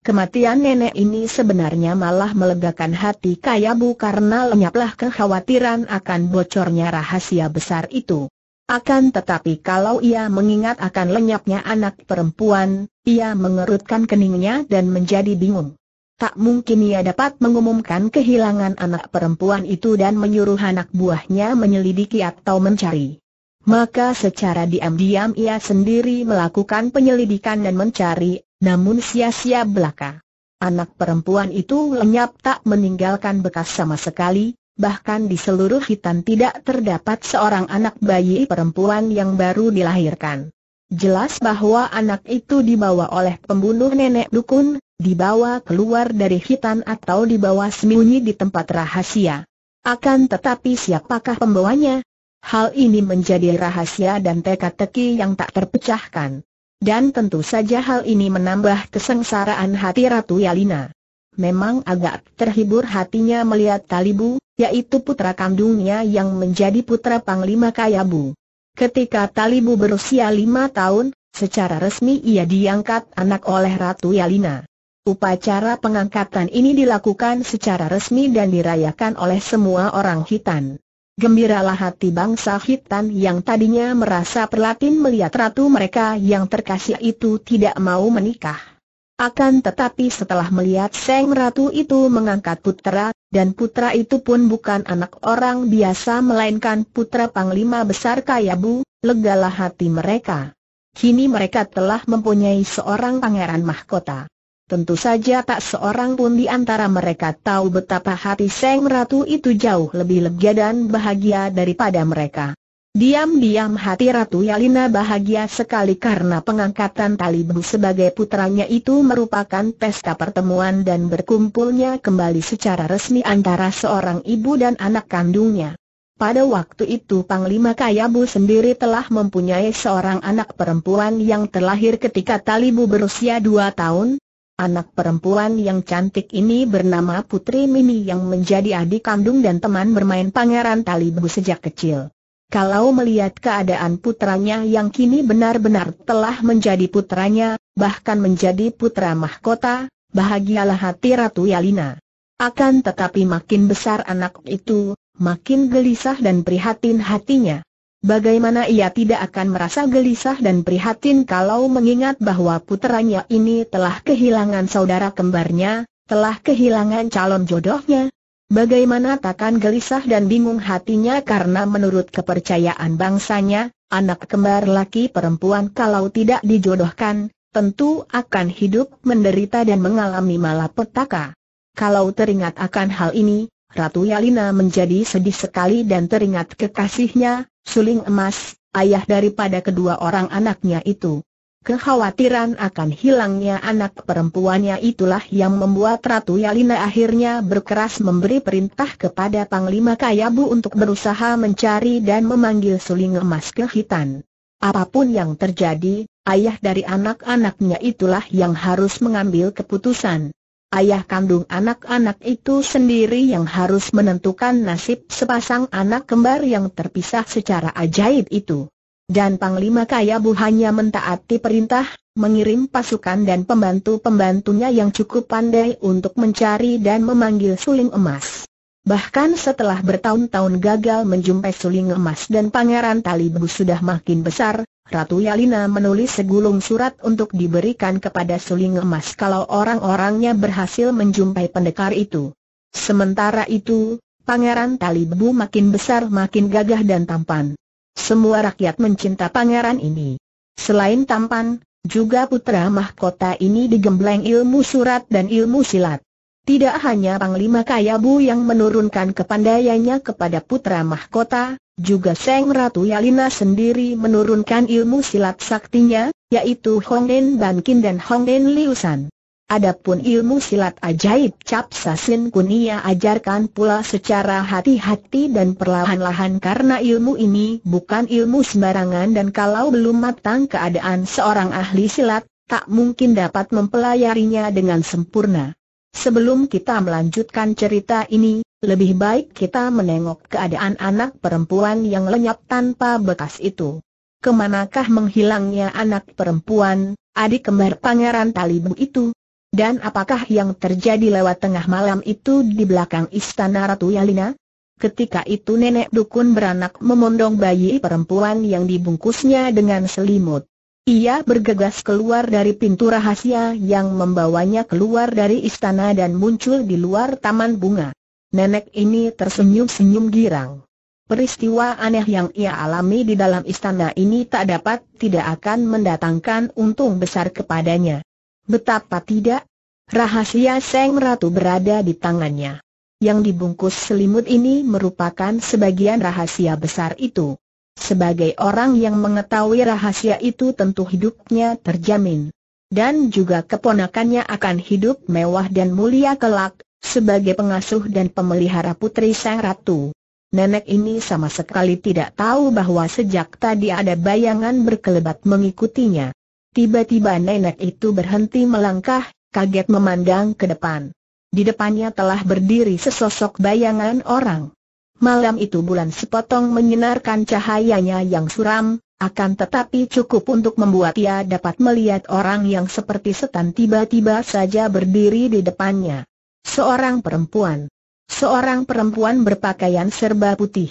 Kematian nenek ini sebenarnya malah melegakan hati Kayabu karena lenyaplah kekhawatiran akan bocornya rahasia besar itu. Akan tetapi kalau ia mengingat akan lenyapnya anak perempuan, ia mengerutkan keningnya dan menjadi bingung. Tak mungkin ia dapat mengumumkan kehilangan anak perempuan itu dan menyuruh anak buahnya menyelidiki atau mencari. Maka secara diam-diam ia sendiri melakukan penyelidikan dan mencari namun sia-sia belaka. Anak perempuan itu lenyap tak meninggalkan bekas sama sekali, bahkan di seluruh hitam tidak terdapat seorang anak bayi perempuan yang baru dilahirkan. Jelas bahwa anak itu dibawa oleh pembunuh nenek dukun, dibawa keluar dari hitam atau dibawa sembunyi di tempat rahasia. Akan tetapi siapakah pembawanya? Hal ini menjadi rahasia dan teka-teki yang tak terpecahkan. Dan tentu saja hal ini menambah kesengsaraan hati Ratu Yalina. Memang agak terhibur hatinya melihat Talibu, yaitu putra kandungnya yang menjadi putra Panglima Kayabu. Ketika Talibu berusia lima tahun, secara resmi ia diangkat anak oleh Ratu Yalina. Upacara pengangkatan ini dilakukan secara resmi dan dirayakan oleh semua orang hitan. Gembiralah hati bangsa hitam yang tadinya merasa perlatin melihat ratu mereka yang terkasih itu tidak mau menikah. Akan tetapi setelah melihat Seng Ratu itu mengangkat putra, dan putra itu pun bukan anak orang biasa melainkan putra Panglima Besar kaya Kayabu, legalah hati mereka. Kini mereka telah mempunyai seorang pangeran mahkota. Tentu saja tak seorang pun di antara mereka tahu betapa hati Seng Ratu itu jauh lebih lega dan bahagia daripada mereka. Diam-diam hati Ratu Yalina bahagia sekali karena pengangkatan Talibu sebagai putranya itu merupakan pesta pertemuan dan berkumpulnya kembali secara resmi antara seorang ibu dan anak kandungnya. Pada waktu itu Panglima Kayabu sendiri telah mempunyai seorang anak perempuan yang terlahir ketika Talibu berusia dua tahun, Anak perempuan yang cantik ini bernama Putri Mini yang menjadi adik kandung dan teman bermain Pangeran Talibu sejak kecil. Kalau melihat keadaan putranya yang kini benar-benar telah menjadi putranya, bahkan menjadi putra mahkota, bahagialah hati Ratu Yalina. Akan tetapi makin besar anak itu, makin gelisah dan prihatin hatinya. Bagaimana ia tidak akan merasa gelisah dan prihatin kalau mengingat bahwa puteranya ini telah kehilangan saudara kembarnya, telah kehilangan calon jodohnya? Bagaimana takkan gelisah dan bingung hatinya karena menurut kepercayaan bangsanya, anak kembar laki perempuan kalau tidak dijodohkan, tentu akan hidup menderita dan mengalami malapetaka. Kalau teringat akan hal ini, Ratu Yalina menjadi sedih sekali dan teringat kekasihnya, Suling Emas, ayah daripada kedua orang anaknya itu. Kekhawatiran akan hilangnya anak perempuannya itulah yang membuat Ratu Yalina akhirnya berkeras memberi perintah kepada Panglima Kayabu untuk berusaha mencari dan memanggil suling emas ke hitan. Apapun yang terjadi, ayah dari anak-anaknya itulah yang harus mengambil keputusan ayah kandung anak-anak itu sendiri yang harus menentukan nasib sepasang anak kembar yang terpisah secara ajaib itu. Dan Panglima Kayabu hanya mentaati perintah, mengirim pasukan dan pembantu-pembantunya yang cukup pandai untuk mencari dan memanggil suling emas. Bahkan setelah bertahun-tahun gagal menjumpai suling emas dan pangeran Talibu sudah makin besar, Ratu Yalina menulis segulung surat untuk diberikan kepada suling emas kalau orang-orangnya berhasil menjumpai pendekar itu. Sementara itu, Pangeran Talibu makin besar makin gagah dan tampan. Semua rakyat mencinta pangeran ini. Selain tampan, juga putra mahkota ini digembleng ilmu surat dan ilmu silat. Tidak hanya Panglima Kayabu yang menurunkan kepandaiannya kepada putra mahkota, juga Seng Ratu Yalina sendiri menurunkan ilmu silat saktinya, yaitu Hongden Bankin dan Hongden Liusan. Adapun ilmu silat ajaib Cap Sasin Kunia ajarkan pula secara hati-hati dan perlahan-lahan karena ilmu ini bukan ilmu sembarangan dan kalau belum matang keadaan seorang ahli silat, tak mungkin dapat mempelajarinya dengan sempurna. Sebelum kita melanjutkan cerita ini, lebih baik kita menengok keadaan anak perempuan yang lenyap tanpa bekas itu. Kemanakah menghilangnya anak perempuan, adik kembar pangeran Talibu itu? Dan apakah yang terjadi lewat tengah malam itu di belakang istana Ratu Yalina? Ketika itu nenek dukun beranak memondong bayi perempuan yang dibungkusnya dengan selimut. Ia bergegas keluar dari pintu rahasia yang membawanya keluar dari istana dan muncul di luar taman bunga. Nenek ini tersenyum-senyum girang. Peristiwa aneh yang ia alami di dalam istana ini tak dapat tidak akan mendatangkan untung besar kepadanya. Betapa tidak, rahasia Seng Ratu berada di tangannya. Yang dibungkus selimut ini merupakan sebagian rahasia besar itu. Sebagai orang yang mengetahui rahasia itu tentu hidupnya terjamin. Dan juga keponakannya akan hidup mewah dan mulia kelak, sebagai pengasuh dan pemelihara putri sang ratu. Nenek ini sama sekali tidak tahu bahwa sejak tadi ada bayangan berkelebat mengikutinya. Tiba-tiba nenek itu berhenti melangkah, kaget memandang ke depan. Di depannya telah berdiri sesosok bayangan orang. Malam itu bulan sepotong menyinarkan cahayanya yang suram, akan tetapi cukup untuk membuat ia dapat melihat orang yang seperti setan tiba-tiba saja berdiri di depannya. Seorang perempuan. Seorang perempuan berpakaian serba putih.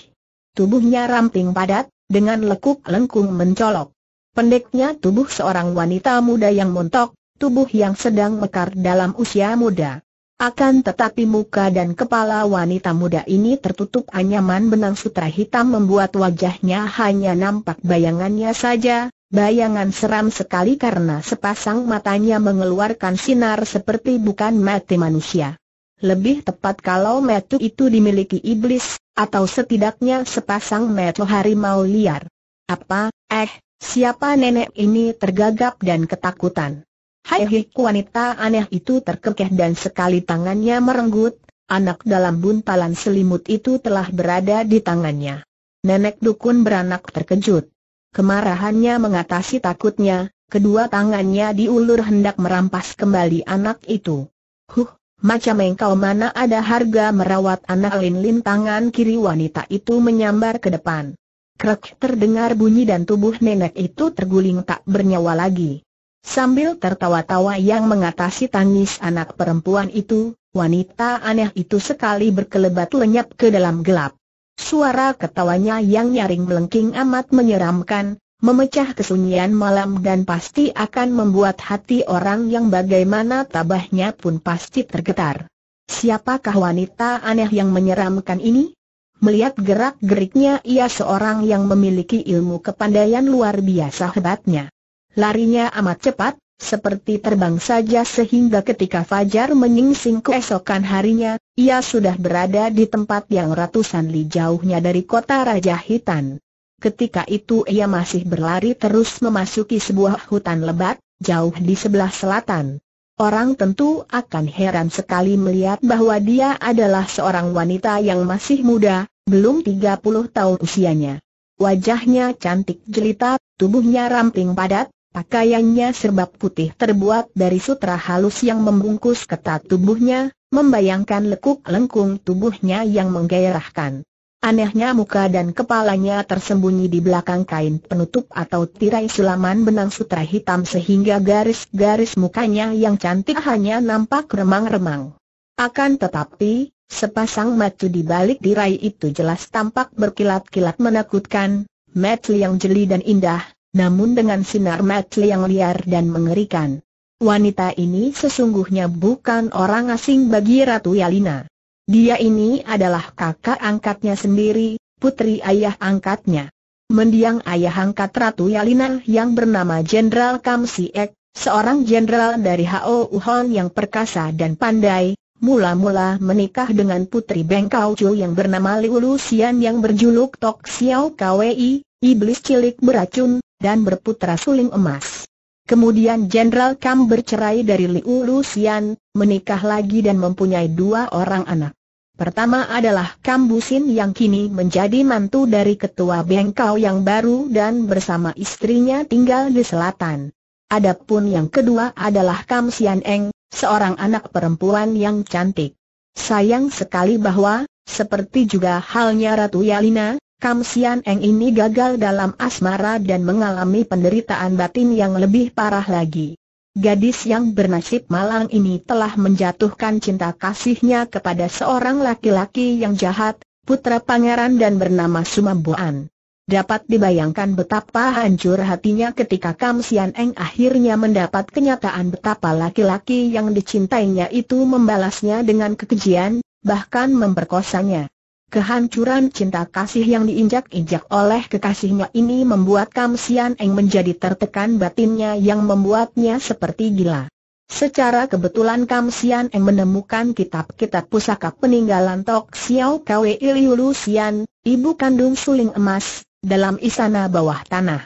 Tubuhnya ramping padat, dengan lekuk lengkung mencolok. Pendeknya tubuh seorang wanita muda yang montok, tubuh yang sedang mekar dalam usia muda. Akan tetapi muka dan kepala wanita muda ini tertutup anyaman benang sutra hitam membuat wajahnya hanya nampak bayangannya saja, bayangan seram sekali karena sepasang matanya mengeluarkan sinar seperti bukan mati manusia. Lebih tepat kalau metu itu dimiliki iblis, atau setidaknya sepasang metu harimau liar. Apa, eh, siapa nenek ini tergagap dan ketakutan. Hai wanita aneh itu terkekeh dan sekali tangannya merenggut, anak dalam buntalan selimut itu telah berada di tangannya. Nenek dukun beranak terkejut. Kemarahannya mengatasi takutnya, kedua tangannya diulur hendak merampas kembali anak itu. Huh, macam engkau mana ada harga merawat anak lin-lin tangan kiri wanita itu menyambar ke depan. Krek terdengar bunyi dan tubuh nenek itu terguling tak bernyawa lagi. Sambil tertawa-tawa yang mengatasi tangis anak perempuan itu, wanita aneh itu sekali berkelebat lenyap ke dalam gelap. Suara ketawanya yang nyaring melengking amat menyeramkan, memecah kesunyian malam dan pasti akan membuat hati orang yang bagaimana tabahnya pun pasti tergetar. Siapakah wanita aneh yang menyeramkan ini? Melihat gerak-geriknya ia seorang yang memiliki ilmu kepandaian luar biasa hebatnya. Larinya amat cepat, seperti terbang saja sehingga ketika Fajar menyingsing keesokan harinya, ia sudah berada di tempat yang ratusan li jauhnya dari kota Raja Hitan. Ketika itu ia masih berlari terus memasuki sebuah hutan lebat, jauh di sebelah selatan. Orang tentu akan heran sekali melihat bahwa dia adalah seorang wanita yang masih muda, belum 30 tahun usianya. Wajahnya cantik jelita, tubuhnya ramping padat, Pakaiannya serbab putih terbuat dari sutra halus yang membungkus ketat tubuhnya, membayangkan lekuk lengkung tubuhnya yang menggairahkan. Anehnya muka dan kepalanya tersembunyi di belakang kain penutup atau tirai sulaman benang sutra hitam sehingga garis-garis mukanya yang cantik hanya nampak remang-remang. Akan tetapi, sepasang mata di balik tirai itu jelas tampak berkilat-kilat menakutkan, mata yang jeli dan indah, namun dengan sinar mata yang liar dan mengerikan. Wanita ini sesungguhnya bukan orang asing bagi Ratu Yalina. Dia ini adalah kakak angkatnya sendiri, putri ayah angkatnya. Mendiang ayah angkat Ratu Yalina yang bernama Jenderal Kam Siek, seorang jenderal dari Hao Uhon yang perkasa dan pandai, mula-mula menikah dengan putri Beng Kau Chu yang bernama Liu Lucian yang berjuluk Tok Xiao Kwei, iblis cilik beracun, dan berputra suling emas. Kemudian Jenderal Kam bercerai dari Liu Luxian, menikah lagi dan mempunyai dua orang anak. Pertama adalah Kam Busin yang kini menjadi mantu dari ketua Bengkau yang baru dan bersama istrinya tinggal di selatan. Adapun yang kedua adalah Kam Sian Eng, seorang anak perempuan yang cantik. Sayang sekali bahwa, seperti juga halnya Ratu Yalina, Kam Sian Eng ini gagal dalam asmara dan mengalami penderitaan batin yang lebih parah lagi. Gadis yang bernasib malang ini telah menjatuhkan cinta kasihnya kepada seorang laki-laki yang jahat, putra pangeran dan bernama Sumambuan. Dapat dibayangkan betapa hancur hatinya ketika Kam Sian Eng akhirnya mendapat kenyataan betapa laki-laki yang dicintainya itu membalasnya dengan kekejian, bahkan memperkosanya. Kehancuran cinta kasih yang diinjak-injak oleh kekasihnya ini membuat Kam Sian Eng menjadi tertekan batinnya yang membuatnya seperti gila. Secara kebetulan Kam Sian Eng menemukan kitab-kitab pusaka peninggalan Tok Xiao Kwe Iliulu Sian, ibu kandung suling emas, dalam istana bawah tanah.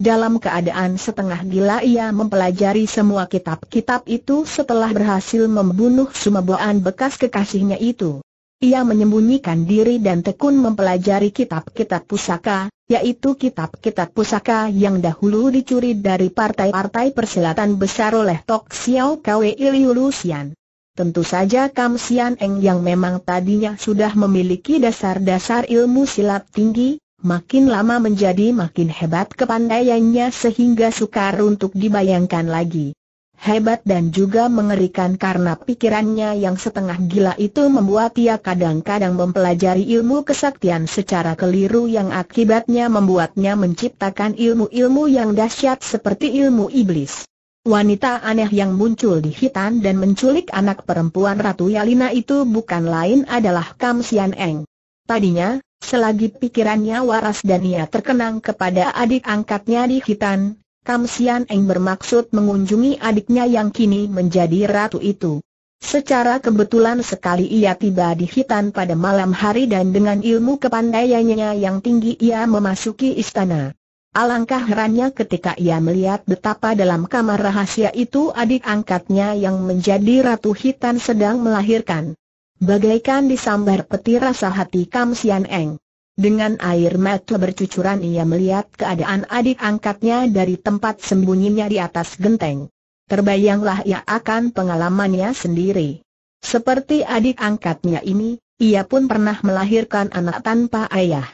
Dalam keadaan setengah gila ia mempelajari semua kitab-kitab itu setelah berhasil membunuh sumaboan bekas kekasihnya itu. Ia menyembunyikan diri dan tekun mempelajari kitab-kitab pusaka, yaitu kitab-kitab pusaka yang dahulu dicuri dari partai-partai persilatan besar oleh Tok Xiao Kwe Liu Xian. Tentu saja Kam Sian Eng yang memang tadinya sudah memiliki dasar-dasar ilmu silat tinggi, makin lama menjadi makin hebat kepandaiannya sehingga sukar untuk dibayangkan lagi hebat dan juga mengerikan karena pikirannya yang setengah gila itu membuat ia kadang-kadang mempelajari ilmu kesaktian secara keliru yang akibatnya membuatnya menciptakan ilmu-ilmu yang dahsyat seperti ilmu iblis. Wanita aneh yang muncul di hitan dan menculik anak perempuan Ratu Yalina itu bukan lain adalah Kam Sian Eng. Tadinya, selagi pikirannya waras dan ia terkenang kepada adik angkatnya di hitan, Kam Sian Eng bermaksud mengunjungi adiknya yang kini menjadi ratu itu. Secara kebetulan sekali ia tiba di Hitan pada malam hari dan dengan ilmu kepandaiannya yang tinggi ia memasuki istana. Alangkah herannya ketika ia melihat betapa dalam kamar rahasia itu adik angkatnya yang menjadi ratu Hitan sedang melahirkan. Bagaikan disambar petir rasa hati Kam Sian Eng. Dengan air mata bercucuran ia melihat keadaan adik angkatnya dari tempat sembunyinya di atas genteng. Terbayanglah ia akan pengalamannya sendiri. Seperti adik angkatnya ini, ia pun pernah melahirkan anak tanpa ayah.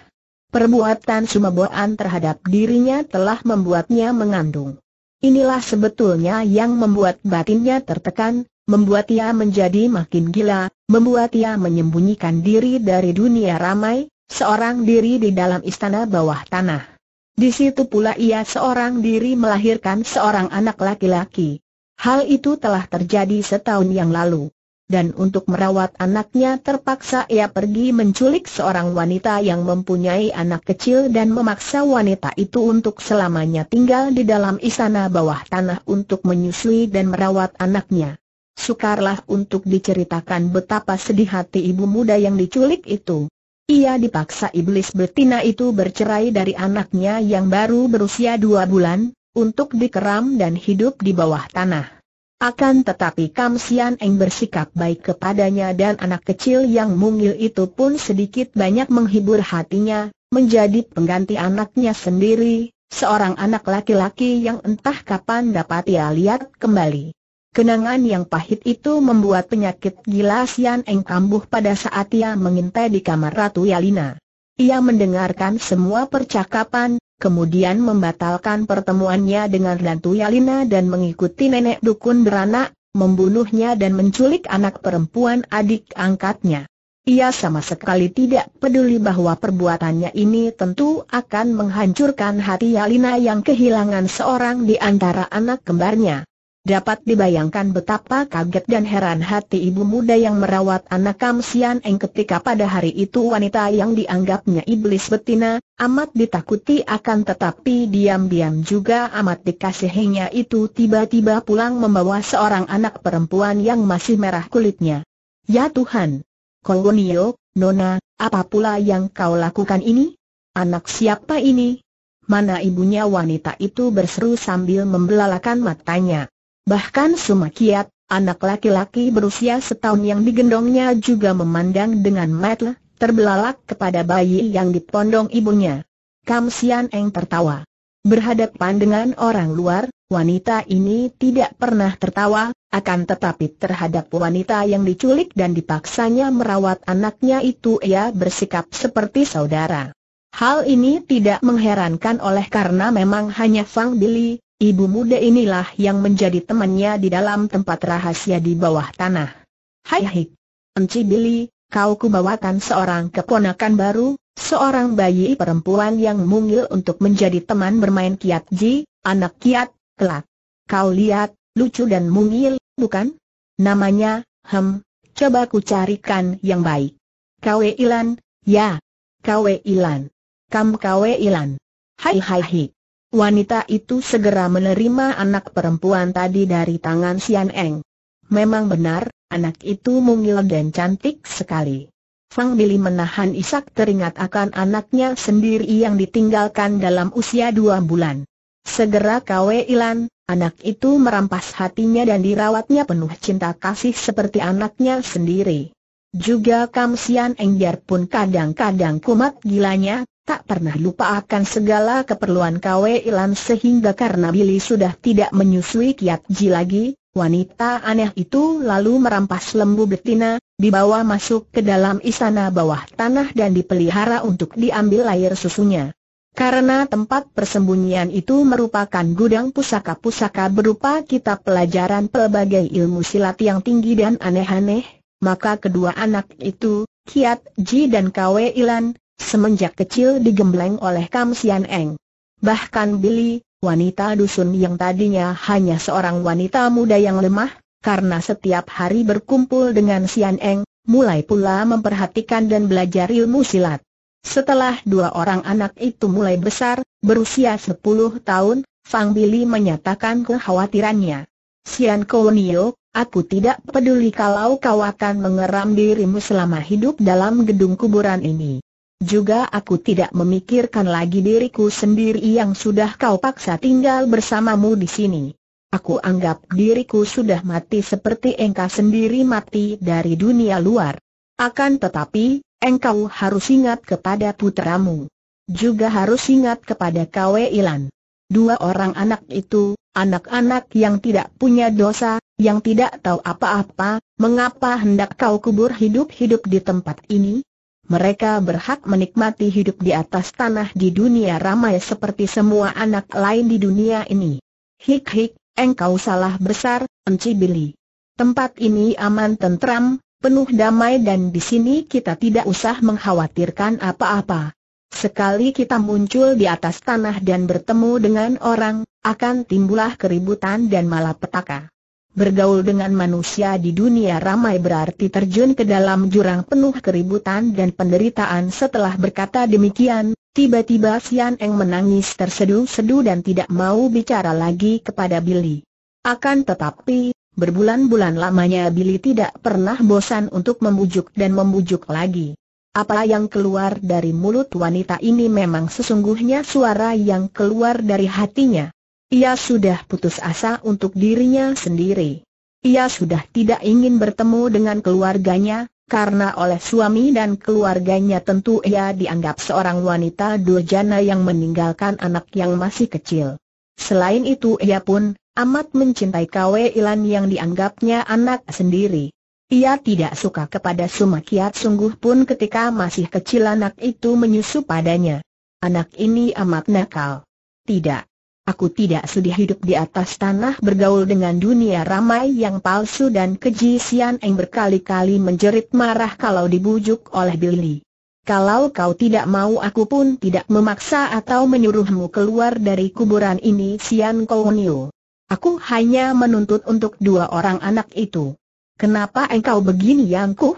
Perbuatan Sumeboan terhadap dirinya telah membuatnya mengandung. Inilah sebetulnya yang membuat batinnya tertekan, membuat ia menjadi makin gila, membuat ia menyembunyikan diri dari dunia ramai, Seorang diri di dalam istana bawah tanah. Di situ pula ia seorang diri melahirkan seorang anak laki-laki. Hal itu telah terjadi setahun yang lalu. Dan untuk merawat anaknya terpaksa ia pergi menculik seorang wanita yang mempunyai anak kecil dan memaksa wanita itu untuk selamanya tinggal di dalam istana bawah tanah untuk menyusui dan merawat anaknya. Sukarlah untuk diceritakan betapa sedih hati ibu muda yang diculik itu. Ia dipaksa iblis betina itu bercerai dari anaknya yang baru berusia dua bulan, untuk dikeram dan hidup di bawah tanah. Akan tetapi Kam Sian Eng bersikap baik kepadanya dan anak kecil yang mungil itu pun sedikit banyak menghibur hatinya, menjadi pengganti anaknya sendiri, seorang anak laki-laki yang entah kapan dapat ia lihat kembali. Kenangan yang pahit itu membuat penyakit gila Sian Eng kambuh pada saat ia mengintai di kamar Ratu Yalina. Ia mendengarkan semua percakapan, kemudian membatalkan pertemuannya dengan Ratu Yalina dan mengikuti nenek dukun beranak, membunuhnya dan menculik anak perempuan adik angkatnya. Ia sama sekali tidak peduli bahwa perbuatannya ini tentu akan menghancurkan hati Yalina yang kehilangan seorang di antara anak kembarnya. Dapat dibayangkan betapa kaget dan heran hati ibu muda yang merawat anak Kam Eng ketika pada hari itu wanita yang dianggapnya iblis betina, amat ditakuti akan tetapi diam-diam juga amat dikasihinya itu tiba-tiba pulang membawa seorang anak perempuan yang masih merah kulitnya. Ya Tuhan! Kolonio, Nona, apa pula yang kau lakukan ini? Anak siapa ini? Mana ibunya wanita itu berseru sambil membelalakan matanya. Bahkan Sumakiat, anak laki-laki berusia setahun yang digendongnya juga memandang dengan matle, terbelalak kepada bayi yang dipondong ibunya. Kam Sian Eng tertawa. Berhadapan dengan orang luar, wanita ini tidak pernah tertawa, akan tetapi terhadap wanita yang diculik dan dipaksanya merawat anaknya itu ia bersikap seperti saudara. Hal ini tidak mengherankan oleh karena memang hanya Fang Billy, Ibu muda inilah yang menjadi temannya di dalam tempat rahasia di bawah tanah. Hai hai. Enci Billy, kau kubawakan seorang keponakan baru, seorang bayi perempuan yang mungil untuk menjadi teman bermain kiat ji, anak kiat, kelak. Kau lihat, lucu dan mungil, bukan? Namanya, hem, coba ku carikan yang baik. Kau Ilan, ya. Kau Ilan. Kam Kau Ilan. Hai hai hai. Wanita itu segera menerima anak perempuan tadi dari tangan Sian Eng. Memang benar, anak itu mungil dan cantik sekali. Fang Bili menahan isak teringat akan anaknya sendiri yang ditinggalkan dalam usia dua bulan. Segera kawe Ilan, anak itu merampas hatinya dan dirawatnya penuh cinta kasih seperti anaknya sendiri. Juga Kam Sian Enggar pun kadang-kadang kumat gilanya, tak pernah lupa akan segala keperluan Kwe Ilan sehingga karena Billy sudah tidak menyusui Kiat Ji lagi, wanita aneh itu lalu merampas lembu betina, dibawa masuk ke dalam istana bawah tanah dan dipelihara untuk diambil air susunya. Karena tempat persembunyian itu merupakan gudang pusaka-pusaka berupa kitab pelajaran pelbagai ilmu silat yang tinggi dan aneh-aneh, maka kedua anak itu, Kiat Ji dan Kwe Ilan, Semenjak kecil digembleng oleh Kam Sian Eng. Bahkan Billy, wanita dusun yang tadinya hanya seorang wanita muda yang lemah, karena setiap hari berkumpul dengan Sian Eng, mulai pula memperhatikan dan belajar ilmu silat. Setelah dua orang anak itu mulai besar, berusia 10 tahun, Fang Billy menyatakan kekhawatirannya. Sian Nio, aku tidak peduli kalau kau akan mengeram dirimu selama hidup dalam gedung kuburan ini. Juga aku tidak memikirkan lagi diriku sendiri yang sudah kau paksa tinggal bersamamu di sini. Aku anggap diriku sudah mati seperti engkau sendiri mati dari dunia luar. Akan tetapi, engkau harus ingat kepada putramu, Juga harus ingat kepada Kwe Ilan. Dua orang anak itu, anak-anak yang tidak punya dosa, yang tidak tahu apa-apa, mengapa hendak kau kubur hidup-hidup di tempat ini? mereka berhak menikmati hidup di atas tanah di dunia ramai seperti semua anak lain di dunia ini. Hik-hik, engkau salah besar, Enci Billy. Tempat ini aman tentram, penuh damai dan di sini kita tidak usah mengkhawatirkan apa-apa. Sekali kita muncul di atas tanah dan bertemu dengan orang, akan timbullah keributan dan malapetaka. Bergaul dengan manusia di dunia ramai berarti terjun ke dalam jurang penuh keributan dan penderitaan Setelah berkata demikian, tiba-tiba Sian Eng menangis tersedu-sedu dan tidak mau bicara lagi kepada Billy Akan tetapi, berbulan-bulan lamanya Billy tidak pernah bosan untuk membujuk dan membujuk lagi apa yang keluar dari mulut wanita ini memang sesungguhnya suara yang keluar dari hatinya ia sudah putus asa untuk dirinya sendiri. Ia sudah tidak ingin bertemu dengan keluarganya, karena oleh suami dan keluarganya tentu ia dianggap seorang wanita durjana yang meninggalkan anak yang masih kecil. Selain itu ia pun amat mencintai Kwe Ilan yang dianggapnya anak sendiri. Ia tidak suka kepada Sumakiat sungguh pun ketika masih kecil anak itu menyusup padanya. Anak ini amat nakal. Tidak, Aku tidak sedih hidup di atas tanah bergaul dengan dunia ramai yang palsu dan keji Sian Eng berkali-kali menjerit marah kalau dibujuk oleh Billy. Kalau kau tidak mau aku pun tidak memaksa atau menyuruhmu keluar dari kuburan ini Sian Niu. Aku hanya menuntut untuk dua orang anak itu. Kenapa engkau begini Yangku?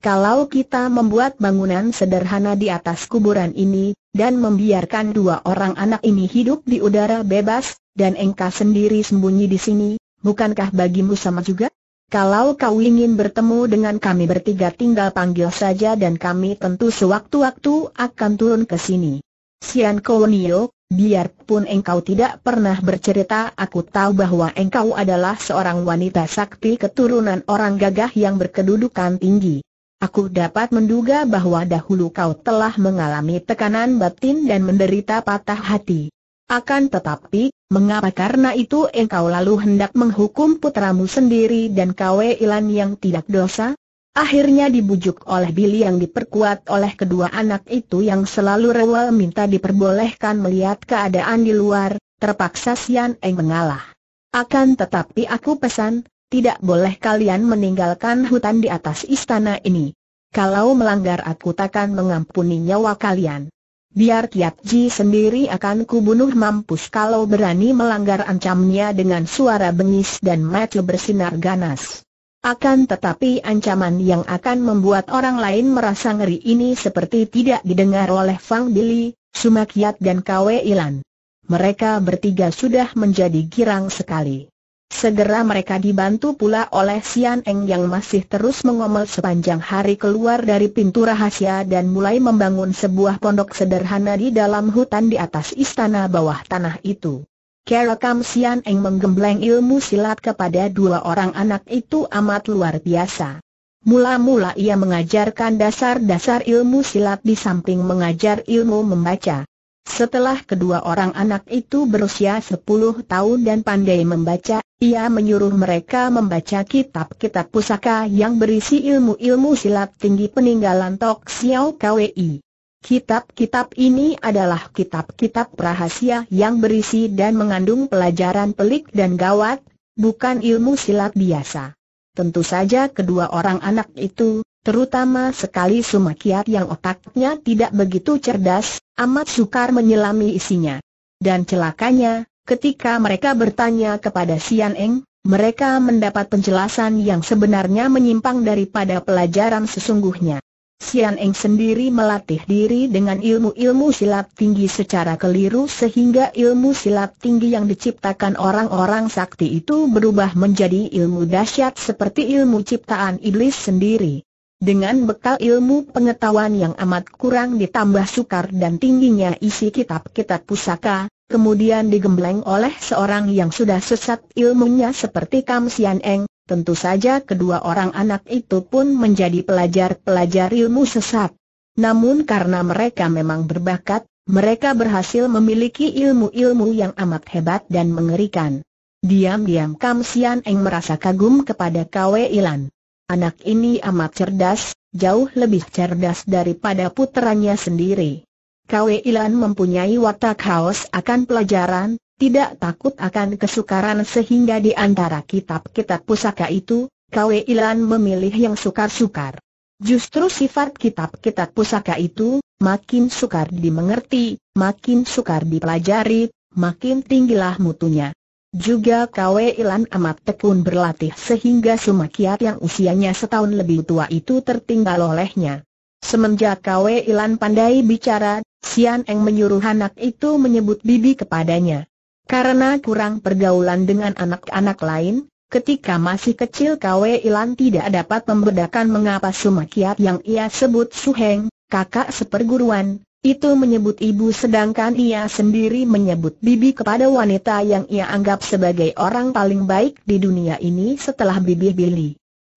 Kalau kita membuat bangunan sederhana di atas kuburan ini, dan membiarkan dua orang anak ini hidup di udara bebas, dan engkau sendiri sembunyi di sini, bukankah bagimu sama juga? Kalau kau ingin bertemu dengan kami bertiga tinggal panggil saja dan kami tentu sewaktu-waktu akan turun ke sini. Sian Kownio, biarpun engkau tidak pernah bercerita aku tahu bahwa engkau adalah seorang wanita sakti keturunan orang gagah yang berkedudukan tinggi. Aku dapat menduga bahwa dahulu kau telah mengalami tekanan batin dan menderita patah hati. Akan tetapi, mengapa karena itu engkau lalu hendak menghukum putramu sendiri dan kau ilan yang tidak dosa? Akhirnya dibujuk oleh Billy yang diperkuat oleh kedua anak itu yang selalu rewel minta diperbolehkan melihat keadaan di luar, terpaksa Sian Eng mengalah. Akan tetapi aku pesan, tidak boleh kalian meninggalkan hutan di atas istana ini. Kalau melanggar aku takkan mengampuni nyawa kalian. Biar Kiat Ji sendiri akan kubunuh mampus kalau berani melanggar ancamnya dengan suara bengis dan mata bersinar ganas. Akan tetapi ancaman yang akan membuat orang lain merasa ngeri ini seperti tidak didengar oleh Fang Bili, Sumakiat dan Kwe Ilan. Mereka bertiga sudah menjadi girang sekali. Segera mereka dibantu pula oleh Sian Eng yang masih terus mengomel sepanjang hari keluar dari pintu rahasia dan mulai membangun sebuah pondok sederhana di dalam hutan di atas istana bawah tanah itu. Kerakam Sian Eng menggembleng ilmu silat kepada dua orang anak itu amat luar biasa. Mula-mula ia mengajarkan dasar-dasar ilmu silat di samping mengajar ilmu membaca. Setelah kedua orang anak itu berusia 10 tahun dan pandai membaca, ia menyuruh mereka membaca kitab-kitab pusaka yang berisi ilmu-ilmu silat tinggi peninggalan Tok Xiao Kwei. Kitab-kitab ini adalah kitab-kitab rahasia yang berisi dan mengandung pelajaran pelik dan gawat, bukan ilmu silat biasa. Tentu saja kedua orang anak itu, terutama sekali Sumakiat yang otaknya tidak begitu cerdas, amat sukar menyelami isinya. Dan celakanya, ketika mereka bertanya kepada Sian Eng, mereka mendapat penjelasan yang sebenarnya menyimpang daripada pelajaran sesungguhnya. Sian Eng sendiri melatih diri dengan ilmu-ilmu silat tinggi secara keliru sehingga ilmu silat tinggi yang diciptakan orang-orang sakti itu berubah menjadi ilmu dahsyat seperti ilmu ciptaan iblis sendiri. Dengan bekal ilmu pengetahuan yang amat kurang ditambah sukar dan tingginya isi kitab-kitab pusaka, kemudian digembleng oleh seorang yang sudah sesat ilmunya seperti Kam Sian Eng, tentu saja kedua orang anak itu pun menjadi pelajar-pelajar ilmu sesat. Namun karena mereka memang berbakat, mereka berhasil memiliki ilmu-ilmu yang amat hebat dan mengerikan. Diam-diam Kam Sian Eng merasa kagum kepada Kwe Ilan. Anak ini amat cerdas, jauh lebih cerdas daripada puteranya sendiri. Kwe Ilan mempunyai watak haus akan pelajaran, tidak takut akan kesukaran sehingga di antara kitab-kitab pusaka itu, Kwe Ilan memilih yang sukar-sukar. Justru sifat kitab-kitab pusaka itu, makin sukar dimengerti, makin sukar dipelajari, makin tinggilah mutunya. Juga Kwe Ilan amat tekun berlatih sehingga Sumakiat yang usianya setahun lebih tua itu tertinggal olehnya. Semenjak Kwe Ilan pandai bicara, Sian Eng menyuruh anak itu menyebut bibi kepadanya. Karena kurang pergaulan dengan anak-anak lain, ketika masih kecil Kwe Ilan tidak dapat membedakan mengapa Sumakiat yang ia sebut Suheng, kakak seperguruan, itu menyebut ibu sedangkan ia sendiri menyebut bibi kepada wanita yang ia anggap sebagai orang paling baik di dunia ini setelah bibi Billy.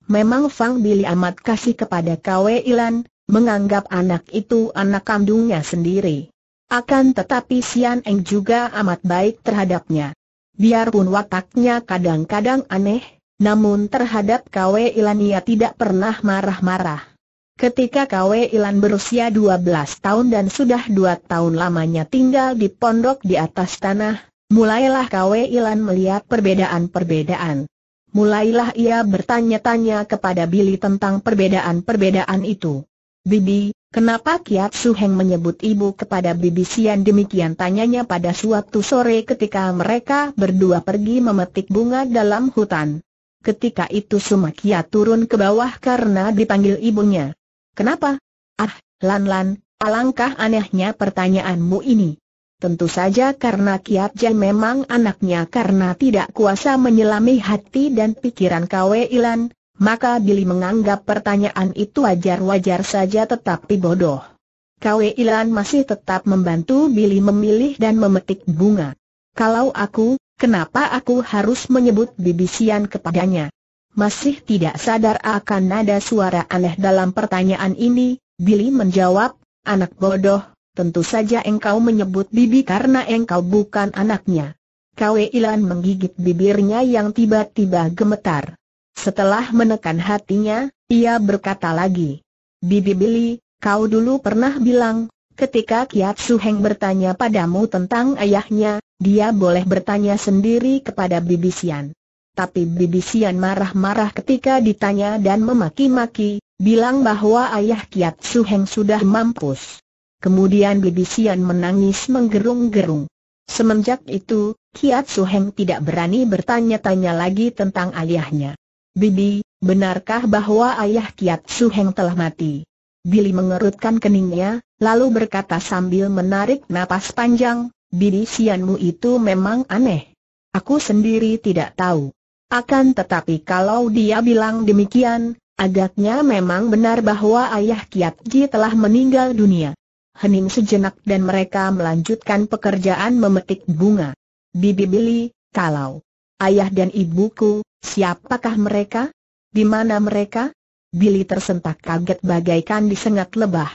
Memang Fang Billy amat kasih kepada Kwe Ilan, menganggap anak itu anak kandungnya sendiri. Akan tetapi Sian Eng juga amat baik terhadapnya. Biarpun wataknya kadang-kadang aneh, namun terhadap Kwe Ilan ia tidak pernah marah-marah. Ketika KW Ilan berusia 12 tahun dan sudah 2 tahun lamanya tinggal di pondok di atas tanah, mulailah KW Ilan melihat perbedaan-perbedaan. Mulailah ia bertanya-tanya kepada Billy tentang perbedaan-perbedaan itu. Bibi, kenapa Kiat Suheng menyebut ibu kepada Bibi Sian demikian tanyanya pada suatu sore ketika mereka berdua pergi memetik bunga dalam hutan. Ketika itu Sumakia turun ke bawah karena dipanggil ibunya. Kenapa? Ah, Lan-Lan, alangkah anehnya pertanyaanmu ini. Tentu saja karena Kiat Jan memang anaknya karena tidak kuasa menyelami hati dan pikiran Kwe Ilan, maka Billy menganggap pertanyaan itu wajar-wajar saja tetapi bodoh. Kwe Ilan masih tetap membantu Billy memilih dan memetik bunga. Kalau aku, kenapa aku harus menyebut bibisian kepadanya? Masih tidak sadar akan nada suara aneh dalam pertanyaan ini, Billy menjawab, anak bodoh, tentu saja engkau menyebut bibi karena engkau bukan anaknya. Kweilan Ilan menggigit bibirnya yang tiba-tiba gemetar. Setelah menekan hatinya, ia berkata lagi, Bibi Billy, kau dulu pernah bilang, ketika Kiat Suheng bertanya padamu tentang ayahnya, dia boleh bertanya sendiri kepada Bibi Sian tapi Bibi Sian marah-marah ketika ditanya dan memaki-maki, bilang bahwa ayah Kiat Su Heng sudah mampus. Kemudian Bibi Sian menangis menggerung-gerung. Semenjak itu, Kiat Su Heng tidak berani bertanya-tanya lagi tentang ayahnya. Bibi, benarkah bahwa ayah Kiat Su Heng telah mati? Billy mengerutkan keningnya, lalu berkata sambil menarik napas panjang, Bibi Sianmu itu memang aneh. Aku sendiri tidak tahu. Akan tetapi kalau dia bilang demikian, agaknya memang benar bahwa ayah Kiat Ji telah meninggal dunia. Hening sejenak dan mereka melanjutkan pekerjaan memetik bunga. Bibi Billy, kalau ayah dan ibuku, siapakah mereka? Di mana mereka? Billy tersentak kaget bagaikan disengat lebah.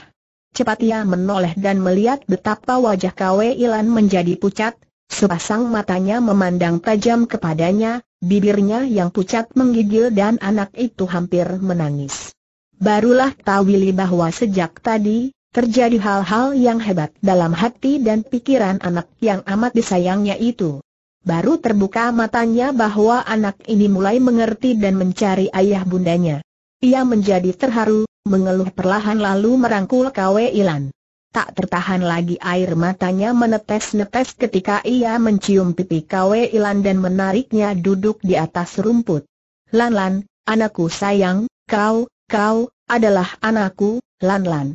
Cepat ia menoleh dan melihat betapa wajah Kwe Ilan menjadi pucat, sepasang matanya memandang tajam kepadanya, Bibirnya yang pucat menggigil dan anak itu hampir menangis. Barulah tahu Willy bahwa sejak tadi, terjadi hal-hal yang hebat dalam hati dan pikiran anak yang amat disayangnya itu. Baru terbuka matanya bahwa anak ini mulai mengerti dan mencari ayah bundanya. Ia menjadi terharu, mengeluh perlahan lalu merangkul Kwe Ilan. Tak tertahan lagi air matanya menetes-netes ketika ia mencium pipi Kwe Ilan dan menariknya duduk di atas rumput. Lan Lan, anakku sayang, kau, kau, adalah anakku, Lan Lan.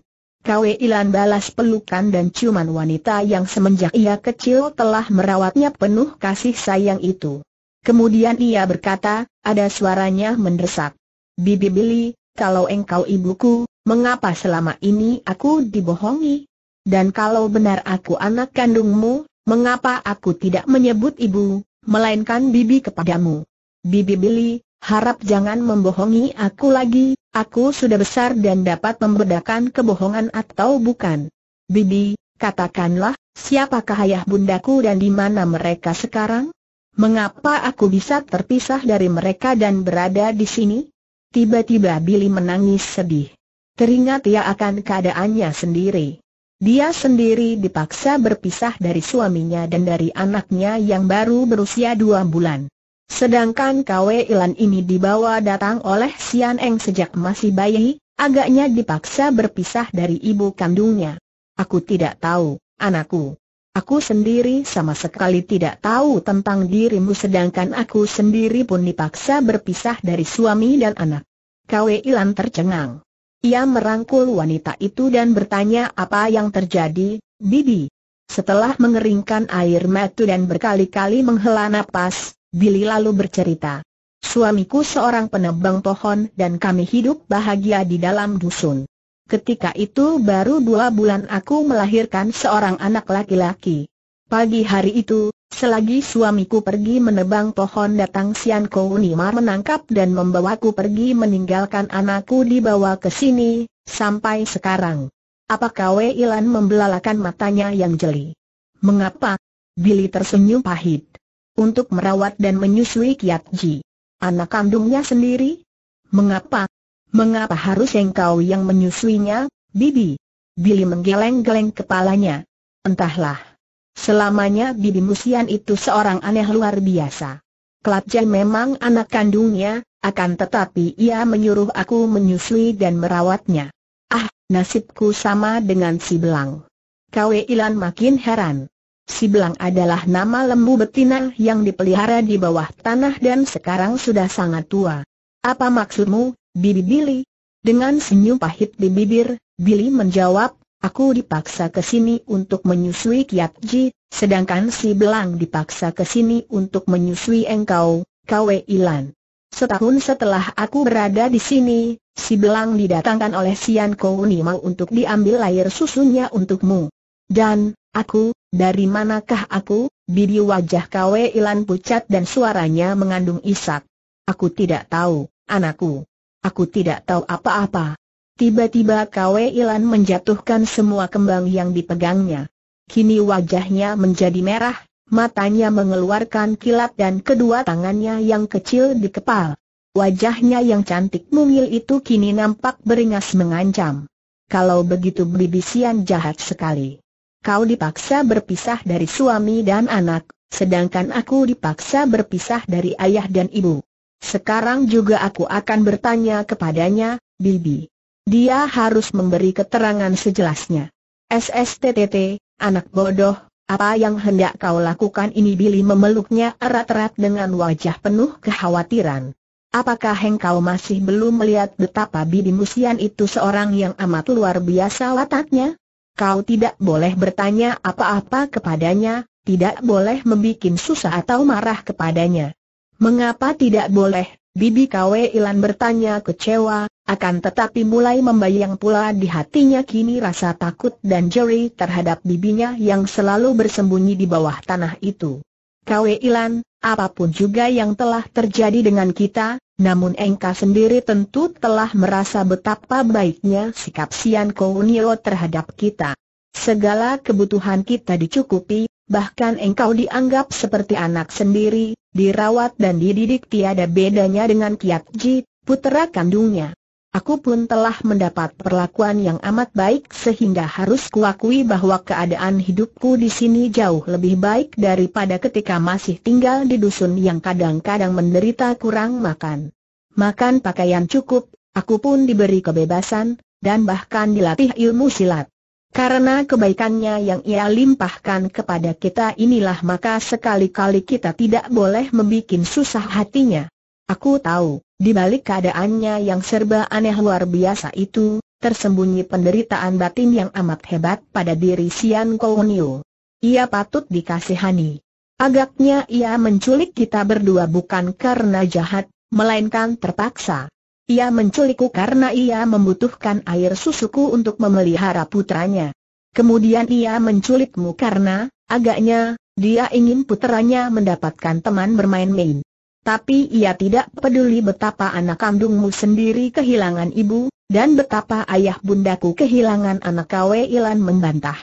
Kwe Ilan balas pelukan dan ciuman wanita yang semenjak ia kecil telah merawatnya penuh kasih sayang itu. Kemudian ia berkata, ada suaranya mendesak. Bibi Billy, kalau engkau ibuku, Mengapa selama ini aku dibohongi? Dan kalau benar aku anak kandungmu, mengapa aku tidak menyebut ibu, melainkan bibi kepadamu? Bibi Billy, harap jangan membohongi aku lagi, aku sudah besar dan dapat membedakan kebohongan atau bukan. Bibi, katakanlah, siapakah ayah bundaku dan di mana mereka sekarang? Mengapa aku bisa terpisah dari mereka dan berada di sini? Tiba-tiba Billy menangis sedih teringat ia akan keadaannya sendiri. Dia sendiri dipaksa berpisah dari suaminya dan dari anaknya yang baru berusia dua bulan. Sedangkan Kwe Ilan ini dibawa datang oleh Sian Eng sejak masih bayi, agaknya dipaksa berpisah dari ibu kandungnya. Aku tidak tahu, anakku. Aku sendiri sama sekali tidak tahu tentang dirimu sedangkan aku sendiri pun dipaksa berpisah dari suami dan anak. Kwe Ilan tercengang. Ia merangkul wanita itu dan bertanya apa yang terjadi, Bibi. Setelah mengeringkan air mata dan berkali-kali menghela nafas, Billy lalu bercerita. Suamiku seorang penebang pohon dan kami hidup bahagia di dalam dusun. Ketika itu baru dua bulan aku melahirkan seorang anak laki-laki. Pagi hari itu, Selagi suamiku pergi menebang pohon datang Sian Kounimar menangkap dan membawaku pergi meninggalkan anakku dibawa ke sini, sampai sekarang. Apakah Wei Ilan membelalakan matanya yang jeli? Mengapa? Billy tersenyum pahit. Untuk merawat dan menyusui Kiat Ji. Anak kandungnya sendiri? Mengapa? Mengapa harus engkau yang menyusuinya, Bibi? Billy menggeleng-geleng kepalanya. Entahlah. Selamanya Bibi Musian itu seorang aneh luar biasa. Klatjen memang anak kandungnya, akan tetapi ia menyuruh aku menyusui dan merawatnya. Ah, nasibku sama dengan si Belang. Kwe Ilan makin heran. Si Belang adalah nama lembu betina yang dipelihara di bawah tanah dan sekarang sudah sangat tua. Apa maksudmu, Bibi Billy? Dengan senyum pahit di bibir, Billy menjawab, Aku dipaksa ke sini untuk menyusui Kiat Ji, sedangkan si Belang dipaksa ke sini untuk menyusui engkau, Kwe Ilan. Setahun setelah aku berada di sini, si Belang didatangkan oleh Sian Kou Nima untuk diambil air susunya untukmu. Dan, aku, dari manakah aku? Bidi wajah Kwe Ilan pucat dan suaranya mengandung isak. Aku tidak tahu, anakku. Aku tidak tahu apa-apa. Tiba-tiba Kwe Ilan menjatuhkan semua kembang yang dipegangnya. Kini wajahnya menjadi merah, matanya mengeluarkan kilat dan kedua tangannya yang kecil dikepal. Wajahnya yang cantik mungil itu kini nampak beringas mengancam. Kalau begitu bibisian jahat sekali. Kau dipaksa berpisah dari suami dan anak, sedangkan aku dipaksa berpisah dari ayah dan ibu. Sekarang juga aku akan bertanya kepadanya, Bibi. Dia harus memberi keterangan sejelasnya. SSTTT, anak bodoh, apa yang hendak kau lakukan ini Billy memeluknya erat-erat dengan wajah penuh kekhawatiran. Apakah heng kau masih belum melihat betapa Bibi Musian itu seorang yang amat luar biasa wataknya? Kau tidak boleh bertanya apa-apa kepadanya, tidak boleh membuat susah atau marah kepadanya. Mengapa tidak boleh? Bibi Kwe Ilan bertanya kecewa, akan tetapi mulai membayang pula di hatinya kini rasa takut dan jeri terhadap bibinya yang selalu bersembunyi di bawah tanah itu. Kwe Ilan, apapun juga yang telah terjadi dengan kita, namun engkau sendiri tentu telah merasa betapa baiknya sikap Sian Kounio terhadap kita. Segala kebutuhan kita dicukupi, bahkan engkau dianggap seperti anak sendiri, dirawat dan dididik tiada bedanya dengan Kiat Ji, putera kandungnya. Aku pun telah mendapat perlakuan yang amat baik sehingga harus kuakui bahwa keadaan hidupku di sini jauh lebih baik daripada ketika masih tinggal di dusun yang kadang-kadang menderita kurang makan. Makan pakaian cukup, aku pun diberi kebebasan, dan bahkan dilatih ilmu silat. Karena kebaikannya yang ia limpahkan kepada kita inilah maka sekali-kali kita tidak boleh membuat susah hatinya. Aku tahu. Di balik keadaannya yang serba aneh luar biasa itu, tersembunyi penderitaan batin yang amat hebat pada diri Sian Kounio. Ia patut dikasihani. Agaknya ia menculik kita berdua bukan karena jahat, melainkan terpaksa. Ia menculikku karena ia membutuhkan air susuku untuk memelihara putranya. Kemudian ia menculikmu karena, agaknya, dia ingin putranya mendapatkan teman bermain-main tapi ia tidak peduli betapa anak kandungmu sendiri kehilangan ibu, dan betapa ayah bundaku kehilangan anak kawe Ilan membantah.